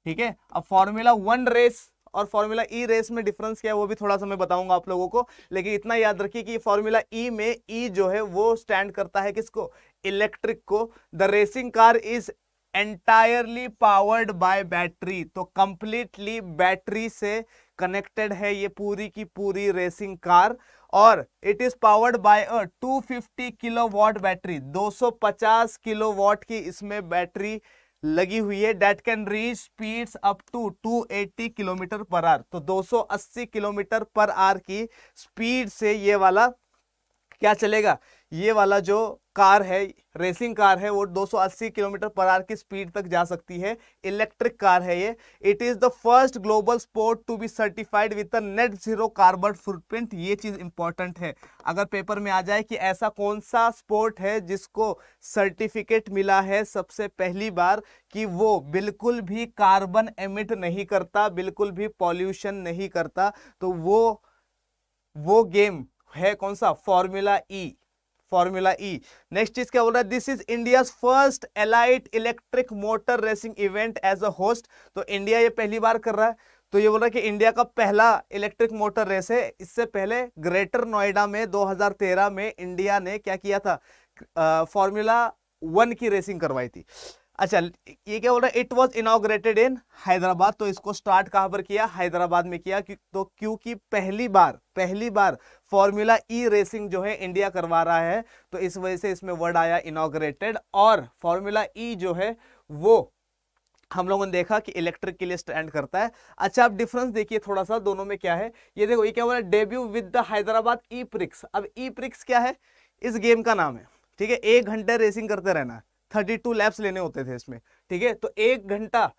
ठीक है अब फॉर्मूला वन रेस और फॉर्मूला ई रेस में डिफरेंस क्या है वो भी थोड़ा सा मैं बताऊंगा आप लोगों को लेकिन इतना याद रखिए कि फॉर्मूला ई में ई जो है वो स्टैंड करता है किसको इलेक्ट्रिक को the racing car is entirely powered by battery तो कंप्लीटली बैटरी से कनेक्टेड है ये पूरी की पूरी रेसिंग कार और it is powered by a 250 kilowatt battery 250 kilowatt की इसमें बैटरी लगी हुई है that can reach speeds up to 280 kilometre per hour तो 280 किलोमीटर पर आर की स्पीड से ये वाला क्या चलेगा ये वाला जो कार है रेसिंग कार है वो 280 किलोमीटर पर आर की स्पीड तक जा सकती है इलेक्ट्रिक कार है ये it is the first global sport to be certified with net zero carbon footprint ये चीज़ इंपॉर्टेंट है अगर पेपर में आ जाए कि ऐसा कौन सा स्पोर्ट है जिसको सर्टिफिकेट मिला है सबसे पहली बार कि वो बिल्कुल भी कार्बन एमिट नहीं करता बिल्कुल भी पॉल्यूशन नहीं करता तो वो वो गेम है कौन सा formula E e. Formula E next चीज क्या बोल रहा है this is India first elite electric motor racing event as a host तो इंडिया ये पहली बार कर रहा है तो ये बोल रहा है कि इंडिया का पहला इलेक्ट्रिक मोटर रेस है इससे पहले ग्रेटर नोएडा में 2013 में इंडिया ने क्या किया था फॉर्मूला वन की रेसिंग करवाई थी अच्छा ये क्या बोल रहा है it was inaugurated in Hyderabad तो इसको स्टार्ट कहां पर किया हैदराबाद में किया तो क्योंकि पहली बार पहली बार फॉर्मूला ई रेसिंग जो है इंडिया करवा रहा है तो इस वजह से इसमें वर्ड आया इनाग्रेटेड और फॉर्मूला ई e जो है वो हम लोगों ने देखा कि इलेक्ट्रिक के लिए स्टैंड करता है अच्छा अब डिफरेंस देखिए थोड़ा सा दोनों में क्या है ये देखो ये क्या बोला debut with the Hyderabad E Prix अब ई प्रिक्स क्या है इस गेम का नाम है ठीक है एक घंटे रेसिंग करते रहना है थर्टी टू लैप्स लेने होते थे इसमें ठीक है तो एक घंटा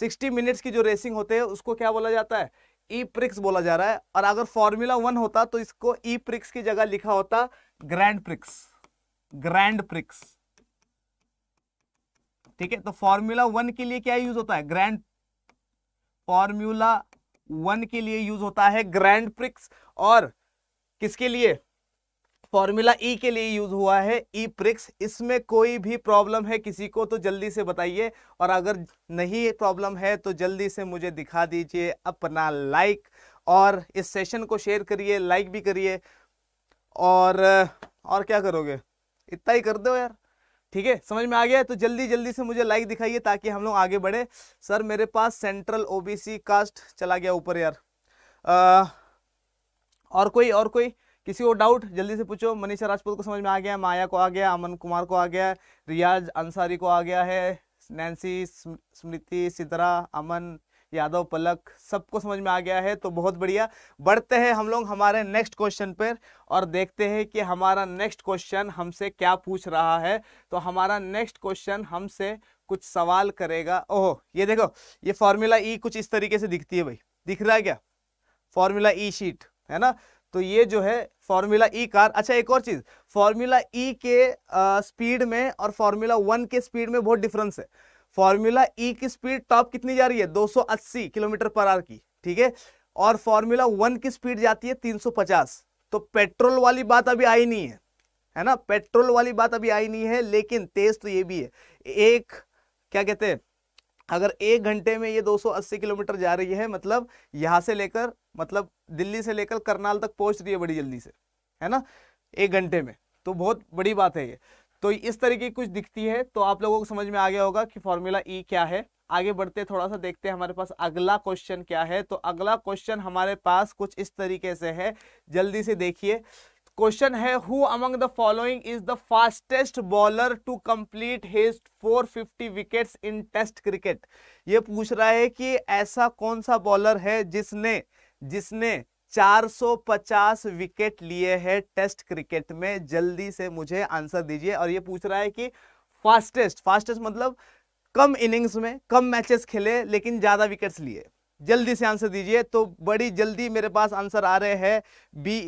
सिक्सटी मिनट्स की जो रेसिंग होते हैं उसको क्या बोला जाता है ई प्रिक्स बोला जा रहा है और अगर फॉर्मूला वन होता तो इसको ई प्रिक्स की जगह लिखा होता ग्रैंड प्रिक्स ग्रैंड प्रिक्स ठीक है तो फॉर्मूला वन के लिए क्या यूज होता है ग्रैंड फॉर्मूला वन के लिए यूज होता है ग्रैंड प्रिक्स और किसके लिए फॉर्मूला ई e के लिए यूज हुआ है ई e प्रिक्स इसमें कोई भी प्रॉब्लम है किसी को तो जल्दी से बताइए और अगर नहीं प्रॉब्लम है तो जल्दी से मुझे दिखा दीजिए अपना लाइक और इस सेशन को शेयर करिए लाइक भी करिए और और क्या करोगे इतना ही कर दो यार ठीक है समझ में आ गया है तो जल्दी जल्दी से मुझे लाइक दिखाइए ताकि हम लोग आगे बढ़े सर मेरे पास सेंट्रल ओबीसी कास्ट चला गया ऊपर यार आ, और कोई और कोई किसी को डाउट जल्दी से पूछो मनीषा राजपूत को समझ में आ गया माया को आ गया अमन कुमार को आ गया रियाज अंसारी को आ गया है नैन्सी स्मृति सिद्रा अमन यादव पलक सबको समझ में आ गया है तो बहुत बढ़िया बढ़ते हैं हम लोग हमारे नेक्स्ट क्वेश्चन पर और देखते हैं कि हमारा नेक्स्ट क्वेश्चन हमसे क्या पूछ रहा है तो हमारा नेक्स्ट क्वेश्चन हमसे कुछ सवाल करेगा ओहो ये देखो ये फॉर्मूला ई e कुछ इस तरीके से दिखती है भाई दिख रहा है क्या फॉर्मूला ई शीट है ना तो ये जो है फॉर्मूला ई e कार अच्छा एक और चीज़ फॉर्मूला ई e के स्पीड में और फॉर्मूला वन के स्पीड में बहुत डिफरेंस है फॉर्मूला ई e की स्पीड टॉप कितनी जा रही है 280 किलोमीटर पर आर की ठीक है और फॉर्मूला वन की स्पीड जाती है 350 तो पेट्रोल वाली बात अभी आई नहीं है है ना पेट्रोल वाली बात अभी आई नहीं है लेकिन तेज तो ये भी है एक क्या कहते हैं अगर एक घंटे में ये 280 किलोमीटर जा रही है मतलब यहाँ से लेकर मतलब दिल्ली से लेकर करनाल तक पहुंच रही है बड़ी जल्दी से है ना एक घंटे में तो बहुत बड़ी बात है ये तो इस तरीके की कुछ दिखती है तो आप लोगों को समझ में आ गया होगा कि फॉर्मूला ई e क्या है आगे बढ़ते थोड़ा सा देखते हैं हमारे पास अगला क्वेश्चन क्या है तो अगला क्वेश्चन हमारे पास कुछ इस तरीके से है जल्दी से देखिए क्वेश्चन है who among the following is the fastest bowler to complete his 450 wickets in test cricket ये पूछ रहा है कि ऐसा कौन सा बॉलर है जिसने जिसने 450 विकेट लिए हैं टेस्ट क्रिकेट में जल्दी से मुझे आंसर दीजिए और ये पूछ रहा है कि फास्टेस्ट फास्टेस्ट मतलब कम इनिंग्स में कम मैचेस खेले लेकिन ज़्यादा विकेट्स लिए जल्दी से आंसर दीजिए तो बड़ी जल्दी मेरे पास आंसर आ रहे हैं B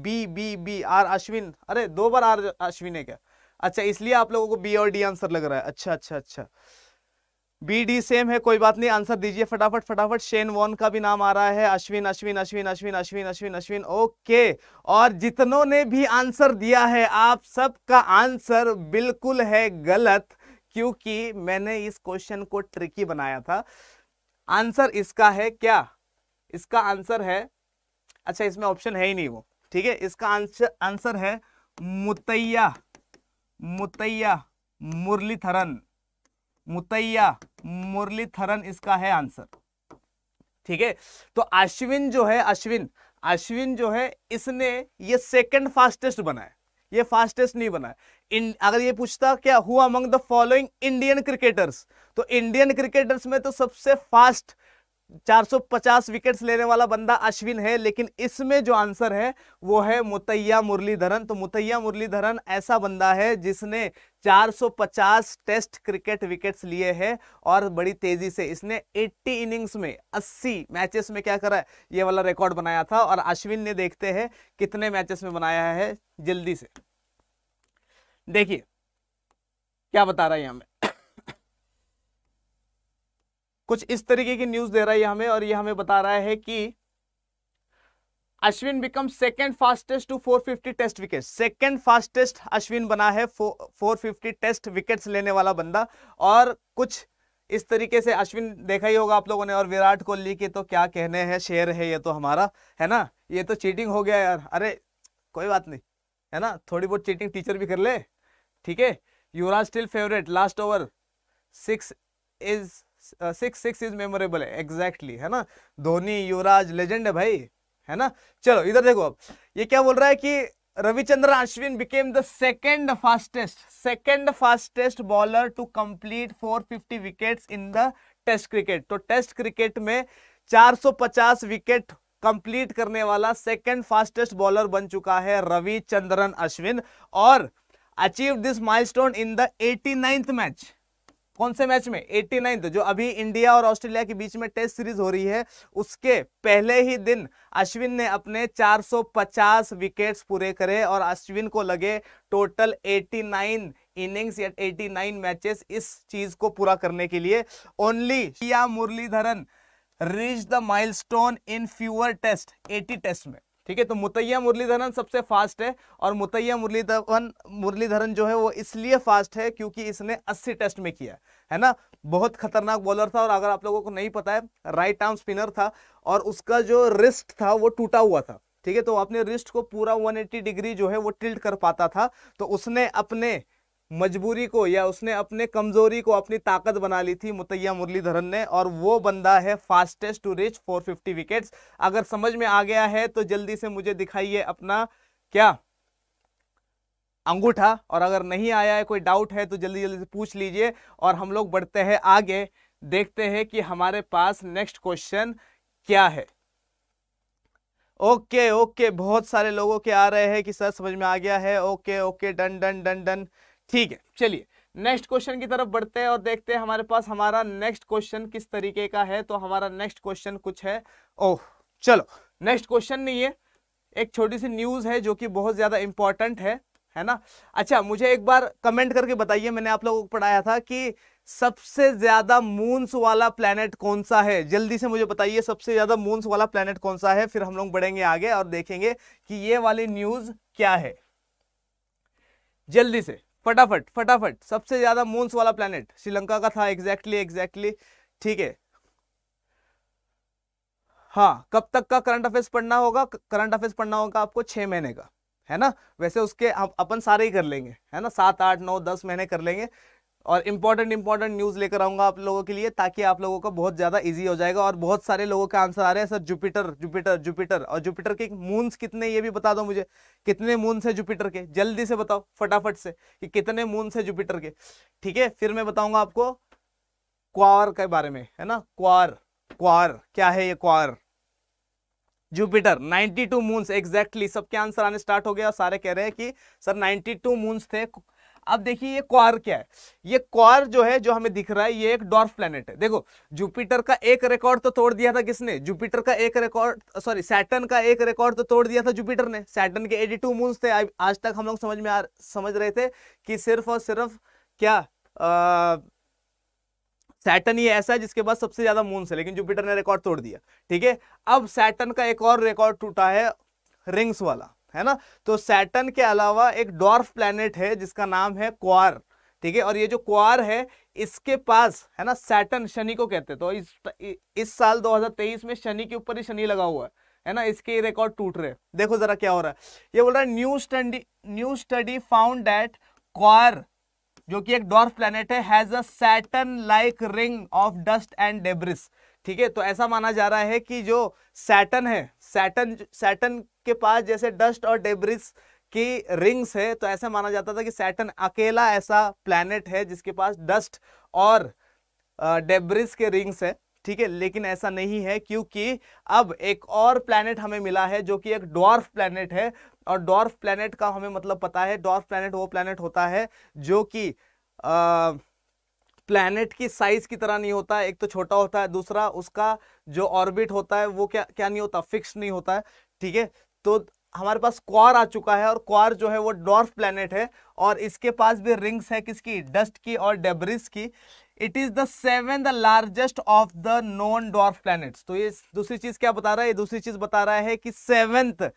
B B B R Ashwin अरे दो बार आर अश्विन है क्या अच्छा इसलिए आप लोगों को बी और डी आंसर लग रहा है अच्छा अच्छा अच्छा बी डी सेम है कोई बात नहीं आंसर दीजिए फटाफट फटाफट शेन वॉन का भी नाम आ रहा है अश्विन अश्विन अश्विन अश्विन अश्विन अश्विन अश्विन ओके और जितनों ने भी आंसर दिया है आप सबका आंसर बिल्कुल है गलत क्योंकि मैंने इस क्वेश्चन को ट्रिकी बनाया था आंसर इसका है क्या इसका आंसर है अच्छा इसमें ऑप्शन है ही नहीं वो ठीक है इसका आंसर आंसर है मुतैया मुतैया मुरलीथरन मुतैया मुरलीधरन इसका है आंसर ठीक है तो अश्विन जो है अश्विन अश्विन जो है इसने ये सेकंड फास्टेस्ट बनाया ये फास्टेस्ट नहीं बनाया इन अगर ये पूछता क्या हुआ among the following Indian cricketers तो इंडियन क्रिकेटर्स में तो सबसे फास्ट 450 विकेट्स लेने वाला बंदा अश्विन है लेकिन इसमें जो आंसर है वो है मुतैया मुरलीधरन तो मुतैया मुरलीधरन ऐसा बंदा है जिसने 450 टेस्ट क्रिकेट विकेट्स लिए हैं और बड़ी तेजी से इसने 80 इनिंग्स में 80 मैचेस में क्या करा है ये वाला रिकॉर्ड बनाया था और अश्विन ने देखते हैं कितने मैचेस में बनाया है जल्दी से देखिए क्या बता रहा है हमें कुछ इस तरीके की न्यूज दे रहा है हमें और ये हमें बता रहा है कि Ashwin become second fastest to 450 test wicket second fastest Ashwin बना है 450 टेस्ट विकेट्स लेने वाला बंदा और कुछ इस तरीके से अश्विन देखा ही होगा आप लोगों ने और विराट कोहली के तो क्या कहने हैं शेयर है ये तो हमारा है ना ये तो चीटिंग हो गया यार अरे कोई बात नहीं है ना थोड़ी बहुत चीटिंग टीचर भी कर ले ठीक है Yuvraj still favourite last over six is six six is memorable है एग्जैक्टली है ना धोनी युवराज लेजेंड है भाई है ना चलो इधर देखो अब ये क्या बोल रहा है कि Ravichandra Ashwin became the second fastest second fastest bowler to complete 450 wicket in the test cricket तो टेस्ट क्रिकेट में 450 विकेट कंप्लीट करने वाला सेकेंड फास्टेस्ट बॉलर बन चुका है रविचंद्रन अश्विन और achieve this milestone in the eighty match कौन से मैच में एट्टी नाइन्थ जो अभी इंडिया और ऑस्ट्रेलिया के बीच में टेस्ट सीरीज हो रही है उसके पहले ही दिन अश्विन ने अपने 450 विकेट्स पूरे करे और अश्विन को लगे टोटल 89 इनिंग्स या 89 मैचेस इस चीज को पूरा करने के लिए ओनली या Muralitharan reach the milestone in fewer test 80 test में ठीक है तो मुतैया मुरलीधरन सबसे फास्ट है और मुतैया मुरलीधरन मुरलीधरन जो है वो इसलिए फास्ट है क्योंकि इसने 80 टेस्ट में किया है ना बहुत खतरनाक बॉलर था और अगर आप लोगों को नहीं पता है राइट आर्म स्पिनर था और उसका जो रिस्ट था वो टूटा हुआ था ठीक है तो अपने रिस्ट को पूरा 180 डिग्री जो है वो टिल्ट कर पाता था तो उसने अपने मजबूरी को या उसने अपने कमज़ोरी को अपनी ताकत बना ली थी मुतैया मुरलीधरन ने और वो बंदा है फास्टेस्ट टू रिच 450 विकेट्स अगर समझ में आ गया है तो जल्दी से मुझे दिखाइए अपना क्या अंगूठा और अगर नहीं आया है कोई डाउट है तो जल्दी जल्दी से पूछ लीजिए और हम लोग बढ़ते हैं आगे देखते हैं कि हमारे पास नेक्स्ट क्वेश्चन क्या है ओके ओके बहुत सारे लोगों के आ रहे हैं कि सर समझ में आ गया है okay okay done done done done ठीक है चलिए नेक्स्ट क्वेश्चन की तरफ बढ़ते हैं और देखते हैं हमारे पास हमारा नेक्स्ट क्वेश्चन किस तरीके का है तो हमारा नेक्स्ट क्वेश्चन कुछ है ओह चलो नेक्स्ट क्वेश्चन नहीं है एक छोटी सी न्यूज है जो कि बहुत ज्यादा इंपॉर्टेंट है है ना अच्छा मुझे एक बार कमेंट करके बताइए मैंने आप लोगों को पढ़ाया था कि सबसे ज्यादा मून्स वाला प्लेनेट कौन सा है जल्दी से मुझे बताइए सबसे ज्यादा मून्स वाला प्लेनेट कौन सा है फिर हम लोग बढ़ेंगे आगे और देखेंगे कि ये वाली न्यूज क्या है जल्दी से फटाफट फटाफट सबसे ज्यादा मून्स वाला प्लेनेट श्रीलंका का था एग्जैक्टली एग्जैक्टली ठीक है हाँ कब तक का करंट अफेयर्स पढ़ना होगा करंट अफेयर्स पढ़ना होगा आपको छह महीने का है ना वैसे उसके अपन सारे ही कर लेंगे है ना सात आठ नौ दस महीने कर लेंगे और इम्पॉर्टेंट इम्पॉर्टेंट न्यूज़ लेकर आऊँगा आप लोगों के लिए ताकि आप लोगों को बहुत ज़्यादा इजी हो जाएगा और बहुत सारे लोगों के आंसर आ रहे हैं सर जुपिटर जुपिटर जुपिटर और जुपिटर के मून्स कितने ये भी बता दो मुझे कितने मून्स है जुपिटर के जल्दी से बताओ फटाफट से कि कितने मून्स है जुपिटर के ठीक है फिर मैं बताऊँगा आपको क्वार के बारे में है ना क्वार क्वार क्या है ये क्वार जुपिटर 92 मून्स एग्जैक्टली सबके आंसर आने स्टार्ट हो गया सारे कह रहे हैं कि सर 92 मून्स थे अब देखिए ये क्वार क्या है ये क्वार जो है जो हमें दिख रहा है ये एक डॉर्फ प्लेनेट है देखो जुपिटर का एक रिकॉर्ड तो तोड़ दिया था किसने जुपिटर का एक रिकॉर्ड सॉरी सैटन का एक रिकॉर्ड तो तोड़ दिया था जुपिटर ने सैटन के 82 मून्स थे आज तक हम लोग समझ में आ समझ रहे थे कि सिर्फ और सिर्फ क्या सैटन ये ऐसा है जिसके बाद सबसे ज्यादा मून है लेकिन जुपिटर ने रिकॉर्ड तोड़ दिया ठीक है अब सैटन का एक और रिकॉर्ड टूटा है रिंग्स वाला है ना तो सैटन के अलावा एक डॉर्फ प्लैनेट है जिसका नाम है क्वार ठीक है और ये जो क्वार है इसके पास है ना सैटन शनि को कहते तो इस इस साल 2023 में शनि के ऊपर ही शनि लगा हुआ है है ना इसके रिकॉर्ड टूट रहे देखो जरा क्या हो रहा है ये बोल रहा है new study new study found that Quaoar जो कि एक डॉर्फ प्लैनेट है has a Saturn like ring of dust and debris ठीक है तो ऐसा माना जा रहा है कि जो सैटन है सैटन सैटन के पास जैसे डस्ट और डेब्रिस की रिंग्स है तो ऐसा माना जाता था कि सैटन अकेला ऐसा प्लानट है जिसके पास डस्ट और डेब्रिस के रिंग्स है ठीक है लेकिन ऐसा नहीं है क्योंकि अब एक और प्लानट हमें मिला है जो कि एक डॉर्फ प्लानट है और डॉर्फ प्लानट का हमें मतलब पता है डॉर्फ प्लानट वो प्लानट होता है जो कि प्लैनेट की साइज की तरह नहीं होता है एक तो छोटा होता है दूसरा उसका जो ऑर्बिट होता है वो क्या क्या नहीं होता फिक्स नहीं होता है ठीक है तो हमारे पास क्वार आ चुका है और क्वार जो है वो डॉर्फ प्लैनेट है और इसके पास भी रिंग्स है किसकी डस्ट की और डेब्रिस की it is the seven the largest of the non dwarf planet तो ये दूसरी चीज क्या बता रहा है ये दूसरी चीज बता रहा है कि seventh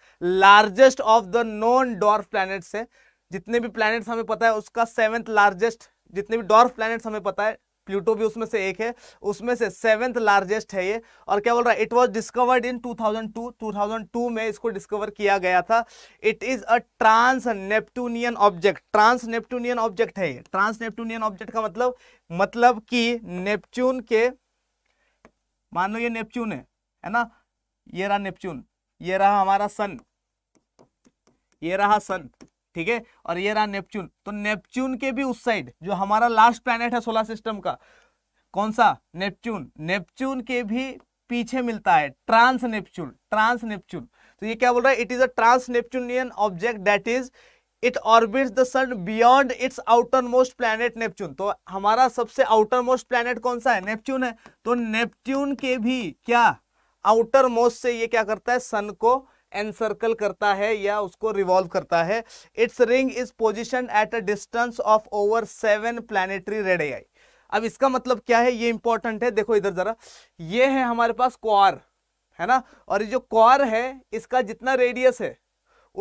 largest of the non dwarf planets है जितने भी प्लैनेट्स हमें पता है उसका सेवेंथ लार्जेस्ट जितने भी डॉर्फ प्लैनेट्स हमें पता है प्लूटो भी उसमें से एक है उसमें से सेवेंथ लार्जेस्ट है ये और क्या बोल रहा है इट वाज डिस्कवर्ड इन 2002 2002 में इसको डिस्कवर किया गया था it is a trans Neptunian object trans Neptunian object है ये ट्रांस नेपटूनियन ऑब्जेक्ट का मतलब मतलब कि नेपच्यून के मान लो ये नेपच्यून है है ना ये रहा नेपच्यून ये रहा हमारा सन ये रहा सन ठीक है और ये रहा नेपच्यून तो नेपच्यून के भी उस साइड जो हमारा लास्ट प्लैनेट है सोलर सिस्टम का कौन सा नेपच्यून नेपच्यून के भी पीछे मिलता है ट्रांस नेपच्यून ट्रांस नेपच्यून तो ये क्या बोल रहा है it is a trans Neptunian object that is it orbits the sun beyond its outermost planet Neptune तो हमारा सबसे आउटर मोस्ट प्लैनेट कौन सा है नेपच्यून है तो नेपच्यून के भी क्या आउटर मोस्ट से ये क्या करता है सन को एनसर्कल करता है या उसको रिवॉल्व करता है its ring is position at a distance of over seven planetary radii अब इसका मतलब क्या है ये इंपॉर्टेंट है देखो इधर जरा ये है हमारे पास क्वार है ना और ये जो क्वार है इसका जितना रेडियस है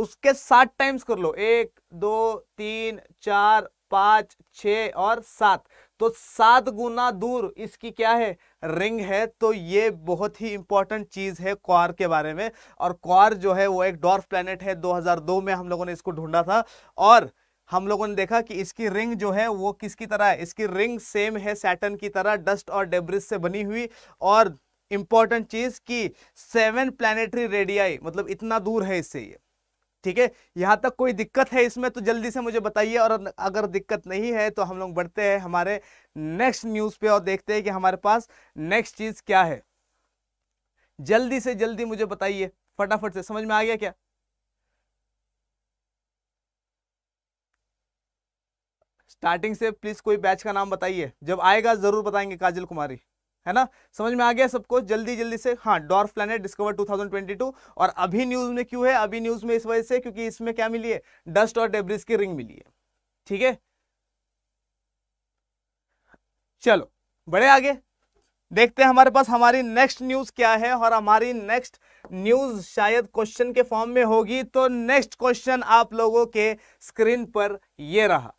उसके सात टाइम्स कर लो एक दो तीन चार पांच छ और सात तो सात गुना दूर इसकी क्या है रिंग है तो ये बहुत ही इंपॉर्टेंट चीज़ है क्वार के बारे में और क्वार जो है वो एक डॉर्फ प्लेनेट है 2002 में हम लोगों ने इसको ढूंढा था और हम लोगों ने देखा कि इसकी रिंग जो है वो किसकी तरह है इसकी रिंग सेम है सैटन की तरह डस्ट और डेब्रिस से बनी हुई और इम्पॉर्टेंट चीज़ कि सेवन प्लानिटरी रेडियाई मतलब इतना दूर है इससे ये ठीक है यहाँ तक कोई दिक्कत है इसमें तो जल्दी से मुझे बताइए और अगर दिक्कत नहीं है तो हम लोग बढ़ते हैं हमारे नेक्स्ट न्यूज़ पे और देखते हैं कि हमारे पास नेक्स्ट चीज़ क्या है जल्दी से जल्दी मुझे बताइए फटाफट से समझ में आ गया क्या स्टार्टिंग से प्लीज़ कोई बैच का नाम बताइए जब आएगा ज़रूर बताएंगे काजल कुमारी है ना समझ में आ गया सबको जल्दी जल्दी से हाँ डॉर्फ प्लैनेट डिस्कवर 2022 और अभी न्यूज में क्यों है अभी न्यूज में इस वजह से क्योंकि इसमें क्या मिली है डस्ट और डेब्रिज की रिंग मिली है ठीक है चलो बड़े आगे देखते हैं हमारे पास हमारी नेक्स्ट न्यूज क्या है और हमारी नेक्स्ट न्यूज शायद क्वेश्चन के फॉर्म में होगी तो नेक्स्ट क्वेश्चन आप लोगों के स्क्रीन पर यह रहा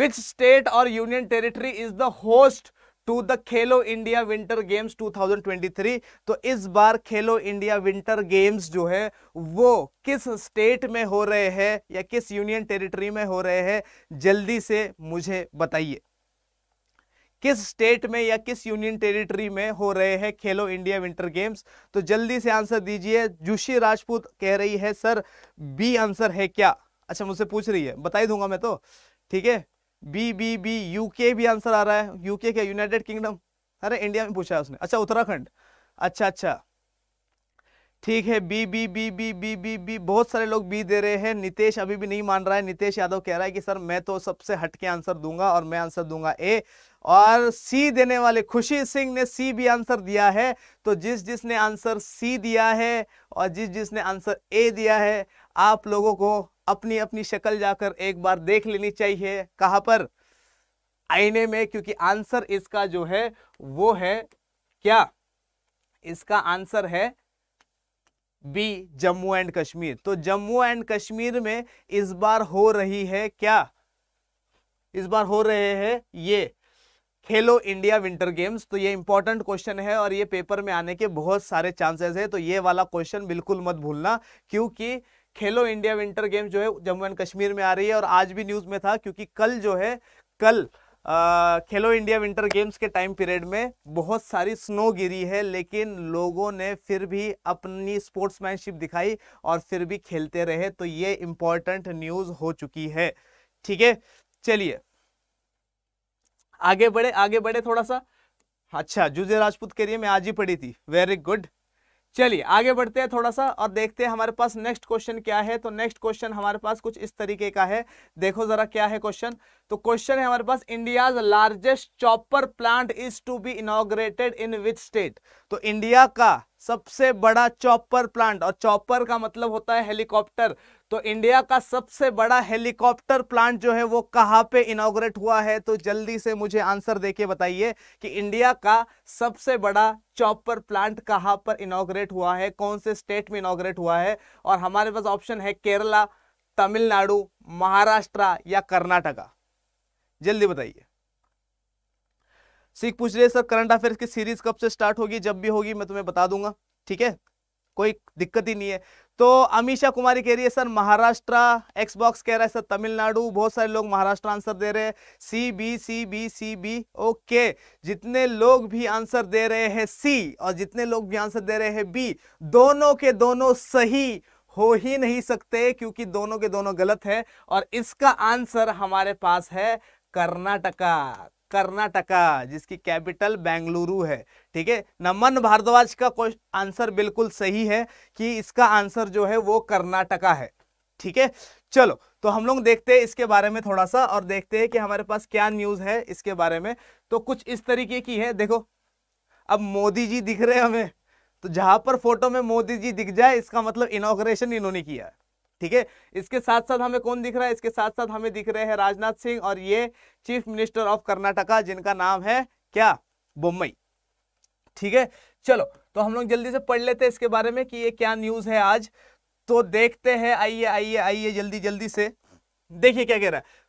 विच स्टेट और union territory is the host to the Khelo India winter games 2023 तो इस बार खेलो इंडिया विंटर गेम्स जो है वो किस स्टेट में हो रहे हैं या किस यूनियन टेरिटरी में हो रहे हैं जल्दी से मुझे बताइए किस स्टेट में या किस यूनियन टेरिटरी में हो रहे हैं खेलो इंडिया विंटर गेम्स तो जल्दी से आंसर दीजिए जुशी राजपूत कह रही है सर बी आंसर है क्या अच्छा मुझसे पूछ रही है बताई दूंगा मैं तो ठीक है बी बी बी यूके भी आंसर आ रहा है यूके क्या यूनाइटेड किंगडम अरे इंडिया में पूछा है उसने अच्छा उत्तराखंड अच्छा अच्छा ठीक है B B B B B B B बहुत सारे लोग बी दे रहे हैं नितेश अभी भी नहीं मान रहा है नितेश यादव कह रहा है कि सर मैं तो सबसे हट के आंसर दूंगा और मैं आंसर दूंगा ए और सी देने वाले खुशी सिंह ने सी भी आंसर दिया है तो जिस जिसने आंसर सी दिया है और जिस जिसने आंसर ए दिया है आप लोगों को अपनी अपनी शक्ल जाकर एक बार देख लेनी चाहिए कहाँ पर आईने में क्योंकि आंसर इसका जो है वो है क्या इसका आंसर है बी जम्मू एंड कश्मीर तो जम्मू एंड कश्मीर में इस बार हो रही है क्या इस बार हो रहे हैं ये खेलो इंडिया विंटर गेम्स तो ये इंपॉर्टेंट क्वेश्चन है और ये पेपर में आने के बहुत सारे चांसेस है तो ये वाला क्वेश्चन बिल्कुल मत भूलना क्योंकि खेलो इंडिया विंटर गेम्स जो है जम्मू एंड कश्मीर में आ रही है और आज भी न्यूज़ में था क्योंकि कल जो है कल आ, खेलो इंडिया विंटर गेम्स के टाइम पीरियड में बहुत सारी स्नो गिरी है लेकिन लोगों ने फिर भी अपनी स्पोर्ट्समैनशिप दिखाई और फिर भी खेलते रहे तो ये इंपॉर्टेंट न्यूज़ हो चुकी है ठीक है चलिए आगे बढ़े आगे बढ़े थोड़ा सा अच्छा जुजे राजपूत के लिए मैं आज ही पढ़ी थी वेरी गुड चलिए आगे बढ़ते हैं थोड़ा सा और देखते हैं हमारे पास नेक्स्ट क्वेश्चन क्या है तो नेक्स्ट क्वेश्चन हमारे पास कुछ इस तरीके का है देखो जरा क्या है क्वेश्चन तो क्वेश्चन है हमारे पास India's largest chopper plant is to be inaugurated in which state तो इंडिया का सबसे बड़ा चॉपर प्लांट और चॉपर का मतलब होता है हेलीकॉप्टर तो इंडिया का सबसे बड़ा हेलीकॉप्टर प्लांट जो है वो कहाँ पे इनाग्रेट हुआ है तो जल्दी से मुझे आंसर देके बताइए कि इंडिया का सबसे बड़ा चॉपर प्लांट कहाँ पर इनाग्रेट हुआ है कौन से स्टेट में इनाग्रेट हुआ है और हमारे पास ऑप्शन है केरला तमिलनाडु महाराष्ट्र या कर्नाटका जल्दी बताइए सीख पूछ रहे सर करंट अफेयर्स की सीरीज कब से स्टार्ट होगी जब भी होगी मैं तुम्हें बता दूंगा ठीक है कोई दिक्कत ही नहीं है तो अमीशा कुमारी कह रही है सर महाराष्ट्र एक्स बॉक्स कह रहा है सर तमिलनाडु बहुत सारे लोग महाराष्ट्र आंसर दे रहे हैं C B C B C B okay जितने लोग भी आंसर दे रहे हैं सी और जितने लोग भी आंसर दे रहे हैं बी दोनों के दोनों सही हो ही नहीं सकते क्योंकि दोनों के दोनों गलत है और इसका आंसर हमारे पास है कर्नाटका कर्नाटका जिसकी कैपिटल बेंगलुरु है ठीक है नमन भारद्वाज का आंसर बिल्कुल सही है कि इसका आंसर जो है वो कर्नाटका है ठीक है चलो तो हम लोग देखते हैं इसके बारे में थोड़ा सा और देखते हैं कि हमारे पास क्या न्यूज है इसके बारे में तो कुछ इस तरीके की है देखो अब मोदी जी दिख रहे हैं हमें तो जहां पर फोटो में मोदी जी दिख जाए इसका मतलब इनोग्रेशन इन्होंने किया है ठीक है इसके साथ साथ हमें कौन दिख रहा है इसके साथ साथ हमें दिख रहे हैं राजनाथ सिंह और ये चीफ मिनिस्टर ऑफ कर्नाटका जिनका नाम है क्या बुम्बई ठीक है चलो तो हम लोग जल्दी से पढ़ लेते हैं इसके बारे में कि ये क्या न्यूज़ है आज तो देखते हैं आइए आइए आइए जल्दी जल्दी से देखिए क्या कह रहा है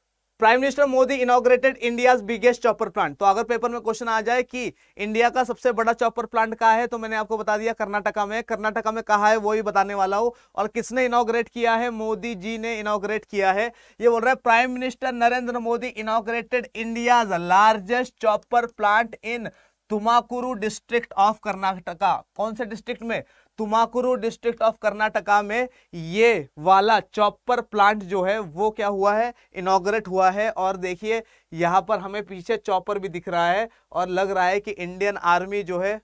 prime minister Modi inaugurated India biggest chopper plant तो अगर पेपर में क्वेश्चन आ जाए कि इंडिया का सबसे बड़ा चॉपर प्लांट कहा है तो मैंने आपको बता दिया कर्नाटका में कर्नाटका में कहा है वो ही बताने वाला हो और किसने इनोग्रेट किया है मोदी जी ने इनोग्रेट किया है ये बोल रहा है prime minister Narendra Modi inaugurated India largest chopper plant in Tumakuru district of Karnataka कौन से डिस्ट्रिक्ट में तुमाकुरु डिस्ट्रिक्ट ऑफ कर्नाटका में ये वाला चॉपर प्लांट जो है वो क्या हुआ है इनोग्रेट हुआ है और देखिए यहाँ पर हमें पीछे चॉपर भी दिख रहा है और लग रहा है कि इंडियन आर्मी जो है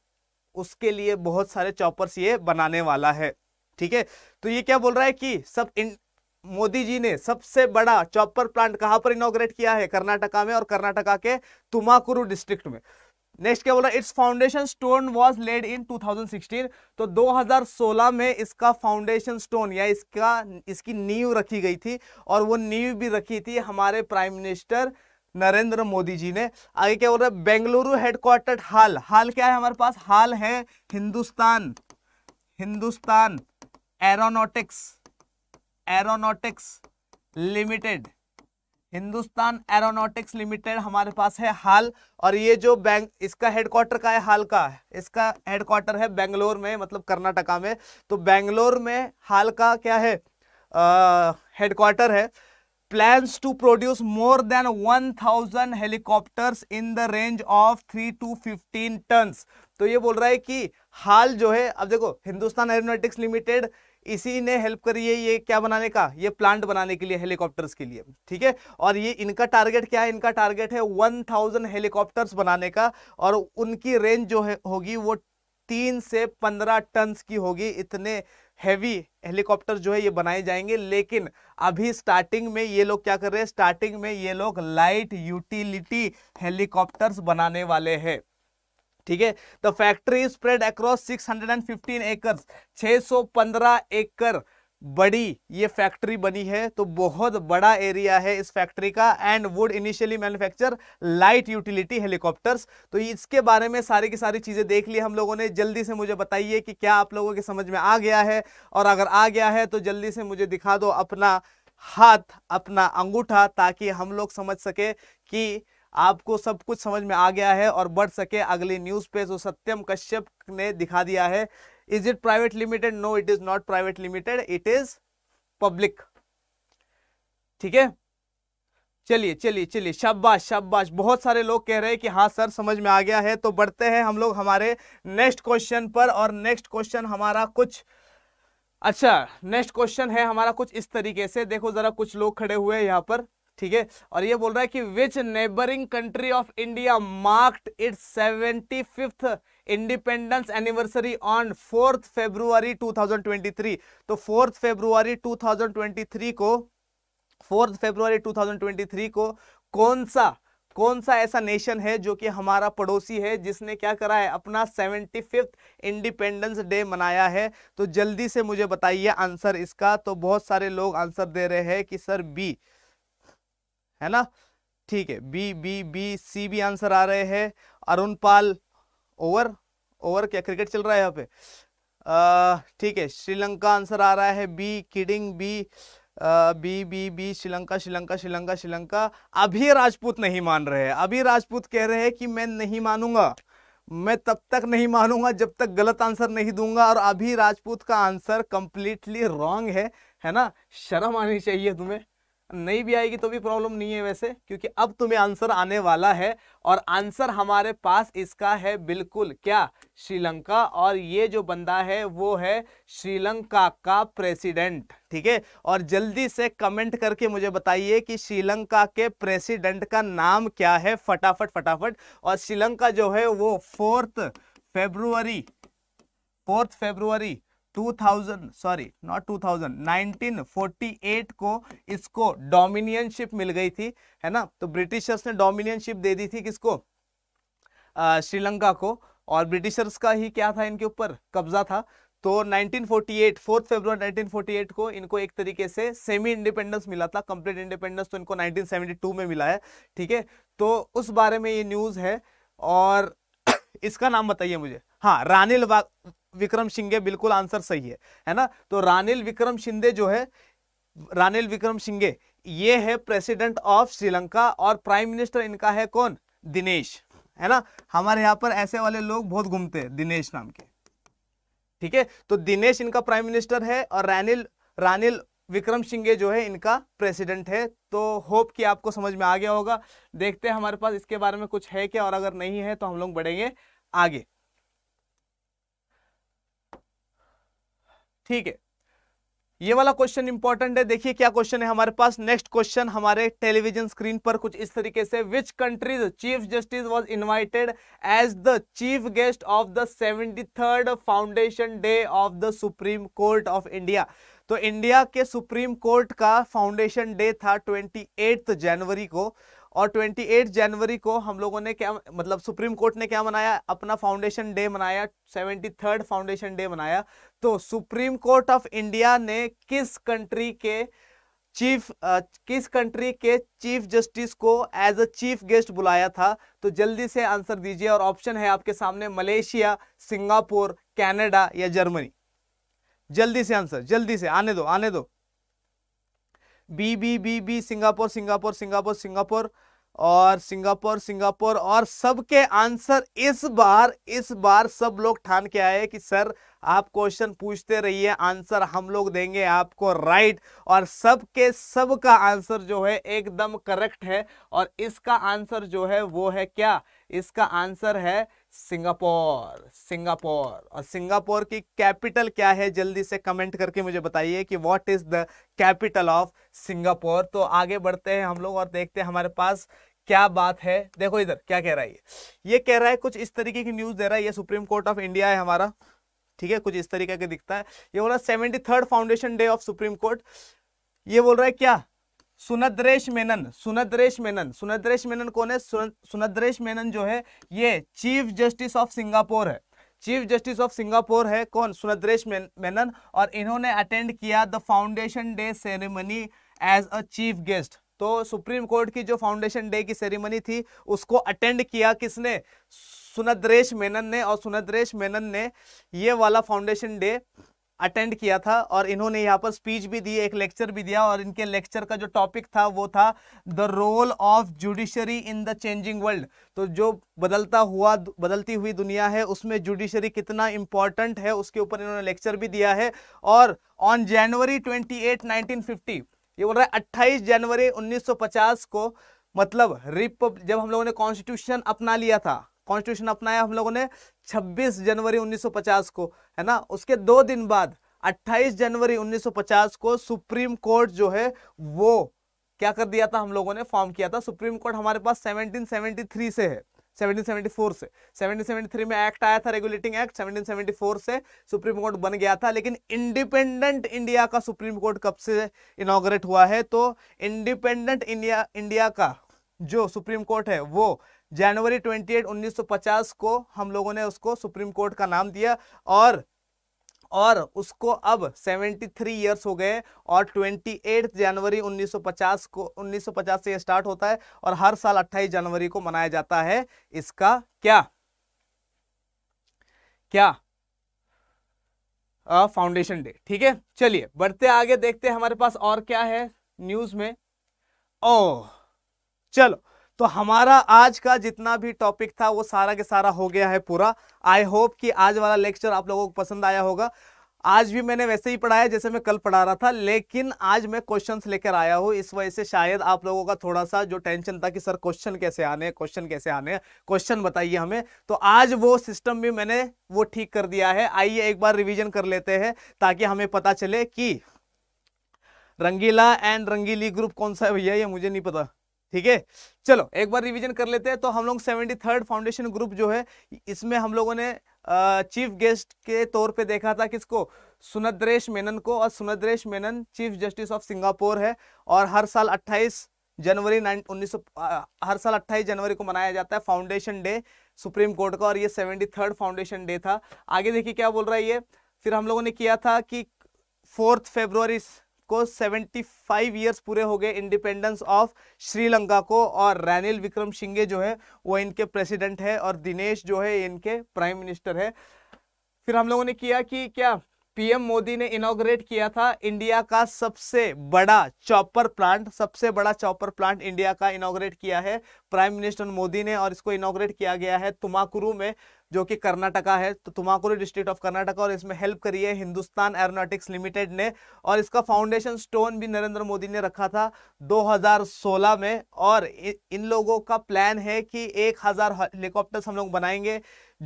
उसके लिए बहुत सारे चॉपर्स ये बनाने वाला है ठीक है तो ये क्या बोल रहा है कि सब इन मोदी जी ने सबसे बड़ा चॉपर प्लांट कहां पर इनोग्रेट किया है कर्नाटका में और कर्नाटका के तुमाकुरु डिस्ट्रिक्ट में नेक्स्ट क्या बोला its foundation stone was laid in 2016 तो 2016 में इसका फाउंडेशन स्टोन या इसका इसकी नींव रखी गई थी और वो नींव भी रखी थी हमारे प्राइम मिनिस्टर नरेंद्र मोदी जी ने आगे क्या बोल रहे हैं बेंगलुरु हेडक्वार्टर हाल हाल क्या है हमारे पास हाल है Hindustan Hindustan Aeronautics Aeronautics Limited Hindustan Aeronautics Limited हमारे पास है हाल और ये जो बैंक इसका हेडक्वार्टर का है हाल का इसका हेडक्वार्टर है बेंगलोर में मतलब कर्नाटका में तो बेंगलोर में हाल का क्या है हेडक्वार्टर है plans to produce more than 1000 helicopters in the range of three to fifteen tonne तो ये बोल रहा है कि हाल जो है अब देखो हिंदुस्तान एरोनॉटिक्स लिमिटेड इसी ने हेल्प करी है ये क्या बनाने का ये प्लांट बनाने के लिए हेलीकॉप्टर्स के लिए ठीक है और ये इनका टारगेट क्या है इनका टारगेट है वन थाउजेंड हेलीकॉप्टर्स बनाने का और उनकी रेंज जो है होगी वो तीन से पंद्रह टन की होगी इतने हैवी हेलीकॉप्टर जो है ये बनाए जाएंगे लेकिन अभी स्टार्टिंग में ये लोग क्या कर रहे हैं स्टार्टिंग में ये लोग लाइट यूटिलिटी हेलीकॉप्टर्स बनाने वाले हैं ठीक है the factory spread across 615 acres 615 acre बड़ी ये फैक्ट्री बनी है तो बहुत बड़ा एरिया है इस फैक्ट्री का and would initially manufacture light utility helicopters तो इसके बारे में सारी की सारी चीज़ें देख ली हम लोगों ने जल्दी से मुझे बताइए कि क्या आप लोगों के समझ में आ गया है और अगर आ गया है तो जल्दी से मुझे दिखा दो अपना हाथ अपना अंगूठा ताकि हम लोग समझ सके कि आपको सब कुछ समझ में आ गया है और बढ़ सके अगली न्यूज पे जो सत्यम कश्यप ने दिखा दिया है is it private limited no it is not private limited it is public ठीक है चलिए चलिए चलिए शाबाश शाबाश बहुत सारे लोग कह रहे हैं कि हाँ सर समझ में आ गया है तो बढ़ते हैं हम लोग हमारे नेक्स्ट क्वेश्चन पर और नेक्स्ट क्वेश्चन हमारा कुछ अच्छा नेक्स्ट क्वेश्चन है हमारा कुछ इस तरीके से देखो जरा कुछ लोग खड़े हुए हैं यहाँ पर ठीक है और ये बोल रहा है कि which neighbouring country of India marked its seventy fifth independence anniversary on fourth February 2023 तो फोर्थ फेब्रुवरी 2023 को फोर्थ फेब्रुवरी 2023 को कौन सा कौन सा ऐसा नेशन है जो कि हमारा पड़ोसी है जिसने क्या करा है अपना सेवेंटी फिफ्थ इंडिपेंडेंस डे मनाया है तो जल्दी से मुझे बताइए आंसर इसका तो बहुत सारे लोग आंसर दे रहे हैं कि सर बी है ना ठीक है बी बी बी सी भी आंसर आ रहे हैं अरुण पाल ओवर ओवर क्या क्रिकेट चल रहा है यहाँ पे ठीक है श्रीलंका आंसर आ रहा है B kidding B B B B Sri Lanka Sri Lanka Sri Lanka Sri Lanka अभी राजपूत नहीं मान रहे हैं अभी राजपूत कह रहे हैं कि मैं नहीं मानूंगा मैं तब तक नहीं मानूंगा जब तक गलत आंसर नहीं दूंगा और अभी राजपूत का आंसर कंप्लीटली रॉन्ग है है ना शर्म आनी चाहिए तुम्हें नहीं भी आएगी तो भी प्रॉब्लम नहीं है वैसे क्योंकि अब तुम्हें आंसर आने वाला है और आंसर हमारे पास इसका है बिल्कुल क्या श्रीलंका और ये जो बंदा है वो है श्रीलंका का प्रेसिडेंट ठीक है और जल्दी से कमेंट करके मुझे बताइए कि श्रीलंका के प्रेसिडेंट का नाम क्या है फटाफट फटाफट और श्रीलंका जो है वो fourth February fourth February 2000 sorry not 2000 1948 को इसको डोमिनियनशिप मिल गई थी है ना तो ब्रिटिशर्स ने डोमिनियनशिप दे दी थी किसको श्रीलंका को और ब्रिटिशर्स का ही क्या था इनके ऊपर कब्जा था तो 1948 फोर्थ फरवरी 1948 को इनको एक तरीके से सेमी इंडिपेंडेंस मिला था कंप्लीट इंडिपेंडेंस तो इनको 1972 में मिला है ठीक है तो उस बारे में ये न्यूज़ है और इसका नाम बताइए मुझे हाँ रानिल विक्रम सिंघे बिल्कुल आंसर सही है है ना तो रानिल विक्रम शिंदे जो है रानिल विक्रम सिंघे ये है प्रेसिडेंट ऑफ श्रीलंका और प्राइम मिनिस्टर इनका है कौन दिनेश है ना हमारे यहाँ पर ऐसे वाले लोग बहुत घूमते हैं दिनेश नाम के ठीक है तो दिनेश इनका प्राइम मिनिस्टर है और रानिल रानिल विक्रम सिंघे जो है इनका प्रेसिडेंट है तो होप कि आपको समझ में आ गया होगा देखते हैं हमारे पास इसके बारे में कुछ है क्या और अगर नहीं है तो हम लोग बढ़ेंगे आगे ठीक है ये वाला क्वेश्चन इंपॉर्टेंट है देखिए क्या क्वेश्चन है हमारे पास नेक्स्ट क्वेश्चन हमारे टेलीविजन स्क्रीन पर कुछ इस तरीके से which countries chief justice was invited as the chief guest of the seventy third foundation day of the supreme court of India तो इंडिया के सुप्रीम कोर्ट का फाउंडेशन डे था ट्वेंटी जनवरी को और 28 जनवरी को हम लोगों ने क्या मतलब सुप्रीम कोर्ट ने क्या मनाया अपना फाउंडेशन डे मनाया सेवेंटी फाउंडेशन डे मनाया तो सुप्रीम कोर्ट ऑफ इंडिया ने किस कंट्री के चीफ किस कंट्री के चीफ जस्टिस को एज अ चीफ गेस्ट बुलाया था तो जल्दी से आंसर दीजिए और ऑप्शन है आपके सामने मलेशिया सिंगापुर कनाडा या जर्मनी जल्दी से आंसर जल्दी से आने दो आने दो B B B B Singapore Singapore Singapore Singapore और सिंगापुर सिंगापुर और सबके आंसर इस बार इस बार सब लोग ठान के आए कि सर आप क्वेश्चन पूछते रहिए आंसर हम लोग देंगे आपको राइट और सबके सब का आंसर जो है एकदम करेक्ट है और इसका आंसर जो है वो है क्या इसका आंसर है सिंगापुर सिंगापुर और सिंगापुर की कैपिटल क्या है जल्दी से कमेंट करके मुझे बताइए कि what is the capital of Singapore तो आगे बढ़ते हैं हम लोग और देखते हैं हमारे पास क्या बात है देखो इधर क्या कह रहा है ये ये कह रहा है कुछ इस तरीके की न्यूज दे रहा है ये सुप्रीम कोर्ट ऑफ इंडिया है हमारा ठीक है कुछ इस तरीके का दिखता है ये बोला seventy third foundation day of supreme court ये बोल रहा है क्या सुनद्रेश मेनन सुनद्रेश मेनन सुनद्रेश मेनन कौन है सुनद्रेश मेनन जो है ये चीफ जस्टिस ऑफ सिंगापुर है चीफ जस्टिस ऑफ सिंगापुर है कौन सुनद्रेश मेनन और इन्होंने अटेंड किया the foundation day ceremony as a chief guest तो सुप्रीम कोर्ट की जो फाउंडेशन डे की सेरेमनी थी उसको अटेंड किया किसने सुनद्रेश मेनन ने और सुनद्रेश मेनन ने ये वाला फाउंडेशन डे अटेंड किया था और इन्होंने यहाँ पर स्पीच भी दी एक लेक्चर भी दिया और इनके लेक्चर का जो टॉपिक था वो था the role of judiciary in the changing world तो जो बदलता हुआ बदलती हुई दुनिया है उसमें जुडिशरी कितना इम्पॉर्टेंट है उसके ऊपर इन्होंने लेक्चर भी दिया है और ऑन जनवरी ट्वेंटी एट ये बोल रहा है अट्ठाईस जनवरी 1950 को मतलब रिपब जब हम लोगों ने कॉन्स्टिट्यूशन अपना लिया था कॉन्स्टिट्यूशन अपनाया हम लोगों ने 26 जनवरी 1950 को है ना उसके दो दिन बाद 28 जनवरी 1950 को सुप्रीम कोर्ट जो है वो क्या कर दिया था हम लोगों ने फॉर्म किया था सुप्रीम कोर्ट हमारे पास 1773 से है 1774 से 1773 में एक्ट आया था रेगुलेटिंग एक्ट 1774 से सुप्रीम कोर्ट बन गया था लेकिन इंडिपेंडेंट इंडिया का सुप्रीम कोर्ट कब से इनोग्रेट हुआ है तो इंडिपेंडेंट इंडिया इंडिया का जो सुप्रीम कोर्ट है वो जनवरी 28 1950 को हम लोगों ने उसको सुप्रीम कोर्ट का नाम दिया और और उसको अब 73 इयर्स हो गए और 28 जनवरी 1950 को 1950 से ये स्टार्ट होता है और हर साल 28 जनवरी को मनाया जाता है इसका क्या क्या फाउंडेशन डे ठीक है चलिए बढ़ते आगे देखते हैं हमारे पास और क्या है न्यूज में ओ चलो तो हमारा आज का जितना भी टॉपिक था वो सारा के सारा हो गया है पूरा आई होप कि आज वाला लेक्चर आप लोगों को पसंद आया होगा आज भी मैंने वैसे ही पढ़ाया जैसे मैं कल पढ़ा रहा था लेकिन आज मैं क्वेश्चंस लेकर आया हूँ इस वजह से शायद आप लोगों का थोड़ा सा जो टेंशन था कि सर क्वेश्चन कैसे आने हैं क्वेश्चन कैसे आने हैं क्वेश्चन बताइए हमें तो आज वो सिस्टम भी मैंने वो ठीक कर दिया है आइए एक बार रिविजन कर लेते हैं ताकि हमें पता चले कि रंगीला एंड रंगीली ग्रुप कौन सा है भैया ये मुझे नहीं पता ठीक है चलो एक बार रिवीजन कर लेते हैं तो हम लोग सेवेंटी थर्ड फाउंडेशन ग्रुप जो है इसमें हम लोगों ने चीफ गेस्ट के तौर पे देखा था किसको सुनद्रेश मेनन को और Sundaresh Menon chief justice of Singapore है और हर साल 28 जनवरी उन्नीस हर साल 28 जनवरी को मनाया जाता है फाउंडेशन डे सुप्रीम कोर्ट का और ये सेवेंटी थर्ड फाउंडेशन डे था आगे देखिए क्या बोल रहा है ये फिर हम लोगों ने किया था कि फोर्थ फेब्रुवरी को 75 फाइव ईयर्स पूरे हो गए इंडिपेंडेंस ऑफ श्रीलंका को और रैनिल विक्रम सिंघे जो है वो इनके प्रेसिडेंट है और दिनेश जो है इनके प्राइम मिनिस्टर है फिर हम लोगों ने किया कि क्या पीएम मोदी ने इनोग्रेट किया था इंडिया का सबसे बड़ा चॉपर प्लांट सबसे बड़ा चॉपर प्लांट इंडिया का इनोग्रेट किया है प्राइम मिनिस्टर मोदी ने और इसको इनोग्रेट किया गया है तुमाकुरु में जो कि कर्नाटका है तो तुमाकुरु डिस्ट्रिक्ट ऑफ कर्नाटका और इसमें हेल्प करी है हिंदुस्तान एरोनॉटिक्स लिमिटेड ने और इसका फाउंडेशन स्टोन भी नरेंद्र मोदी ने रखा था 2016 में और इन लोगों का प्लान है कि 1000 हेलीकॉप्टर्स हम लोग बनाएंगे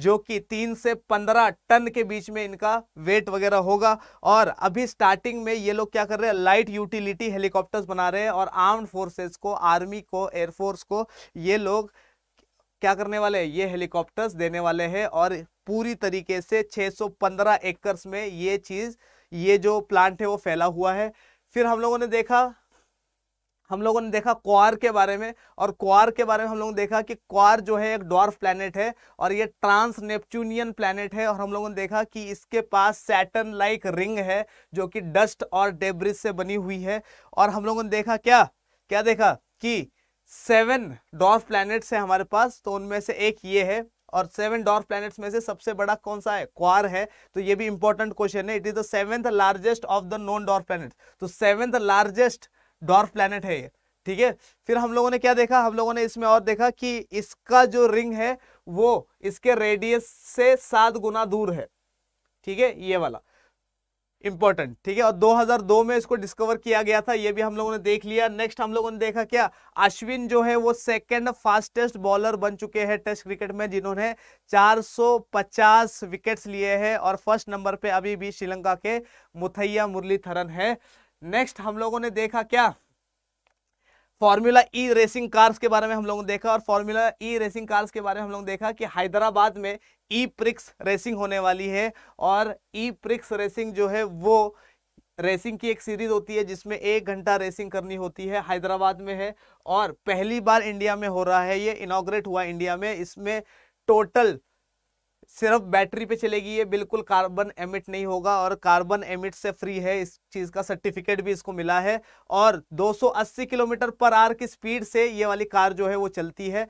जो कि तीन से पंद्रह टन के बीच में इनका वेट वगैरह होगा और अभी स्टार्टिंग में ये लोग क्या कर रहे हैं लाइट यूटिलिटी हेलीकॉप्टर्स बना रहे हैं और आर्म्ड फोर्सेस को आर्मी को एयरफोर्स को ये लोग क्या करने वाले हैं ये हेलीकॉप्टर्स देने वाले हैं और पूरी तरीके से 615 एकर्स में ये चीज़ ये जो प्लांट है वो फैला हुआ है फिर हम लोगों ने देखा हम लोगों ने देखा क्वार के बारे में और क्वार के बारे में हम लोगों ने देखा कि क्वार जो है एक डॉर्फ प्लैनेट है और ये ट्रांस नेपच्यूनियन प्लैनेट है और हम लोगों ने देखा कि इसके पास सैटन लाइक रिंग है जो कि डस्ट और डेब्रिज से बनी हुई है और हम लोगों ने देखा क्या क्या देखा कि सेवन डॉर्फ प्लैनेट्स हैं हमारे पास तो उनमें से एक ये है और सेवन डॉर्फ प्लैनेट्स में से सबसे बड़ा कौन सा है क्वार है तो ये भी इंपॉर्टेंट क्वेश्चन है it is the seventh largest of the non dwarf planet तो सेवेंथ लार्जेस्ट डॉर्फ प्लैनेट है ये ठीक है फिर हम लोगों ने क्या देखा हम लोगों ने इसमें और देखा कि इसका जो रिंग है वो इसके रेडियस से सात गुना दूर है ठीक है ये वाला इंपॉर्टेंट ठीक है और 2002 में इसको डिस्कवर किया गया था ये भी हम लोगों ने देख लिया नेक्स्ट हम लोगों ने देखा क्या अश्विन जो है वो सेकंड फास्टेस्ट बॉलर बन चुके हैं टेस्ट क्रिकेट में जिन्होंने 450 विकेट्स लिए हैं और फर्स्ट नंबर पे अभी भी श्रीलंका के मुथैया मुरलीधरन है नेक्स्ट हम लोगों ने देखा क्या फॉर्मूला ई रेसिंग कार्स के बारे में हम लोगों ने देखा और फॉर्मूला ई रेसिंग कार्स के बारे में हम लोग देखा कि हैदराबाद में ई प्रिक्स रेसिंग होने वाली है और ई प्रिक्स रेसिंग जो है वो रेसिंग की एक सीरीज होती है जिसमें एक घंटा रेसिंग करनी होती है हैदराबाद में है और पहली बार इंडिया में हो रहा है ये इनाग्रेट हुआ इंडिया में इसमें टोटल सिर्फ बैटरी पे चलेगी ये बिल्कुल कार्बन एमिट नहीं होगा और कार्बन एमिट से फ्री है इस चीज़ का सर्टिफिकेट भी इसको मिला है और 280 किलोमीटर पर आर की स्पीड से ये वाली कार जो है वो चलती है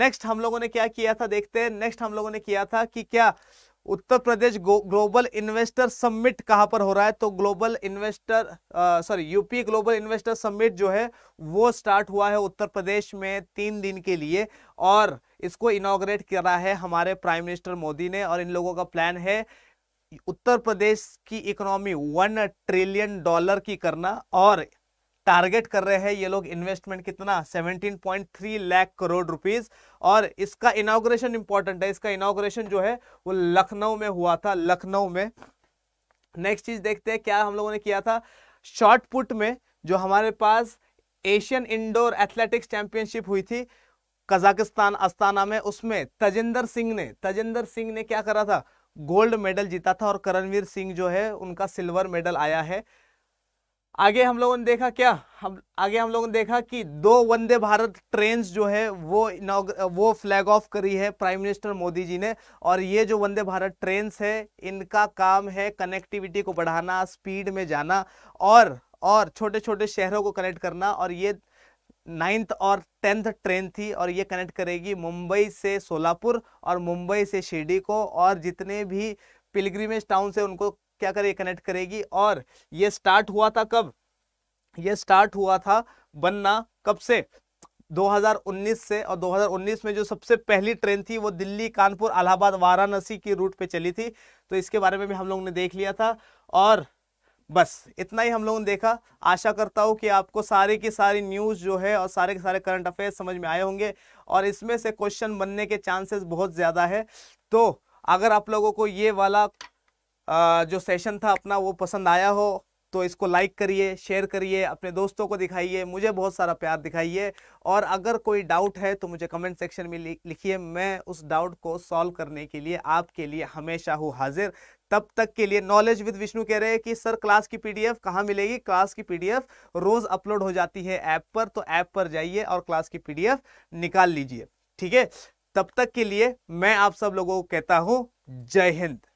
नेक्स्ट हम लोगों ने क्या किया था देखते हैं नेक्स्ट हम लोगों ने किया था कि क्या Uttar Pradesh global investor summit कहाँ पर हो रहा है तो global investor sorry UP global investor summit जो है वो स्टार्ट हुआ है उत्तर प्रदेश में तीन दिन के लिए और इसको इनाग्रेट करा है हमारे प्राइम मिनिस्टर मोदी ने और इन लोगों का प्लान है उत्तर प्रदेश की इकोनॉमी वन ट्रिलियन डॉलर की करना और टारगेट कर रहे हैं ये लोग इन्वेस्टमेंट कितना 17.3 लाख करोड़ रुपीस और इसका इनाग्रेशन इंपॉर्टेंट है इसका इनाग्रेशन जो है वो लखनऊ में हुआ था लखनऊ में नेक्स्ट चीज देखते हैं क्या हम लोगों ने किया था शॉर्ट पुट में जो हमारे पास एशियन इंडोर एथलेटिक्स चैंपियनशिप हुई थी कजाकिस्तान अस्ताना में उसमें तजेंदर सिंह ने तजेंदर सिंह ने क्या करा था गोल्ड मेडल जीता था और करणवीर सिंह जो है उनका सिल्वर मेडल आया है आगे हम लोगों ने देखा क्या हम आगे हम लोगों ने देखा कि दो वंदे भारत ट्रेन जो है वो वो फ्लैग ऑफ करी है प्राइम मिनिस्टर मोदी जी ने और ये जो वंदे भारत ट्रेन है इनका काम है कनेक्टिविटी को बढ़ाना स्पीड में जाना और और छोटे छोटे शहरों को कनेक्ट करना और ये नाइन्थ और टेंथ ट्रेन थी और ये कनेक्ट करेगी मुंबई से सोलापुर और मुंबई से शिरडी को और जितने भी पिलग्रीमेज टाउन से उनको क्या करे कनेक्ट करेगी और ये स्टार्ट हुआ था कब ये स्टार्ट हुआ था बनना कब से 2019 से और 2019 में जो सबसे पहली ट्रेन थी वो दिल्ली कानपुर अलाहाबाद वाराणसी की रूट पे चली थी तो इसके बारे में भी हम लोगों ने देख लिया था और बस इतना ही हम लोगों ने देखा आशा करता हूँ कि आपको सारे की सारी न्यूज़ जो है और सारे के सारे करंट अफेयर्स समझ में आए होंगे और इसमें से क्वेश्चन बनने के चांसेस बहुत ज़्यादा है तो अगर आप लोगों को ये वाला जो सेशन था अपना वो पसंद आया हो तो इसको लाइक करिए शेयर करिए अपने दोस्तों को दिखाइए मुझे बहुत सारा प्यार दिखाइए और अगर कोई डाउट है तो मुझे कमेंट सेक्शन में लिखिए मैं उस डाउट को सॉल्व करने के लिए आपके लिए हमेशा हूँ हाजिर तब तक के लिए नॉलेज विद विष्णु कह रहे हैं कि सर क्लास की पीडीएफ कहाँ मिलेगी क्लास की पीडीएफ रोज अपलोड हो जाती है ऐप पर तो ऐप पर जाइए और क्लास की पीडीएफ निकाल लीजिए ठीक है तब तक के लिए मैं आप सब लोगों को कहता हूं जय हिंद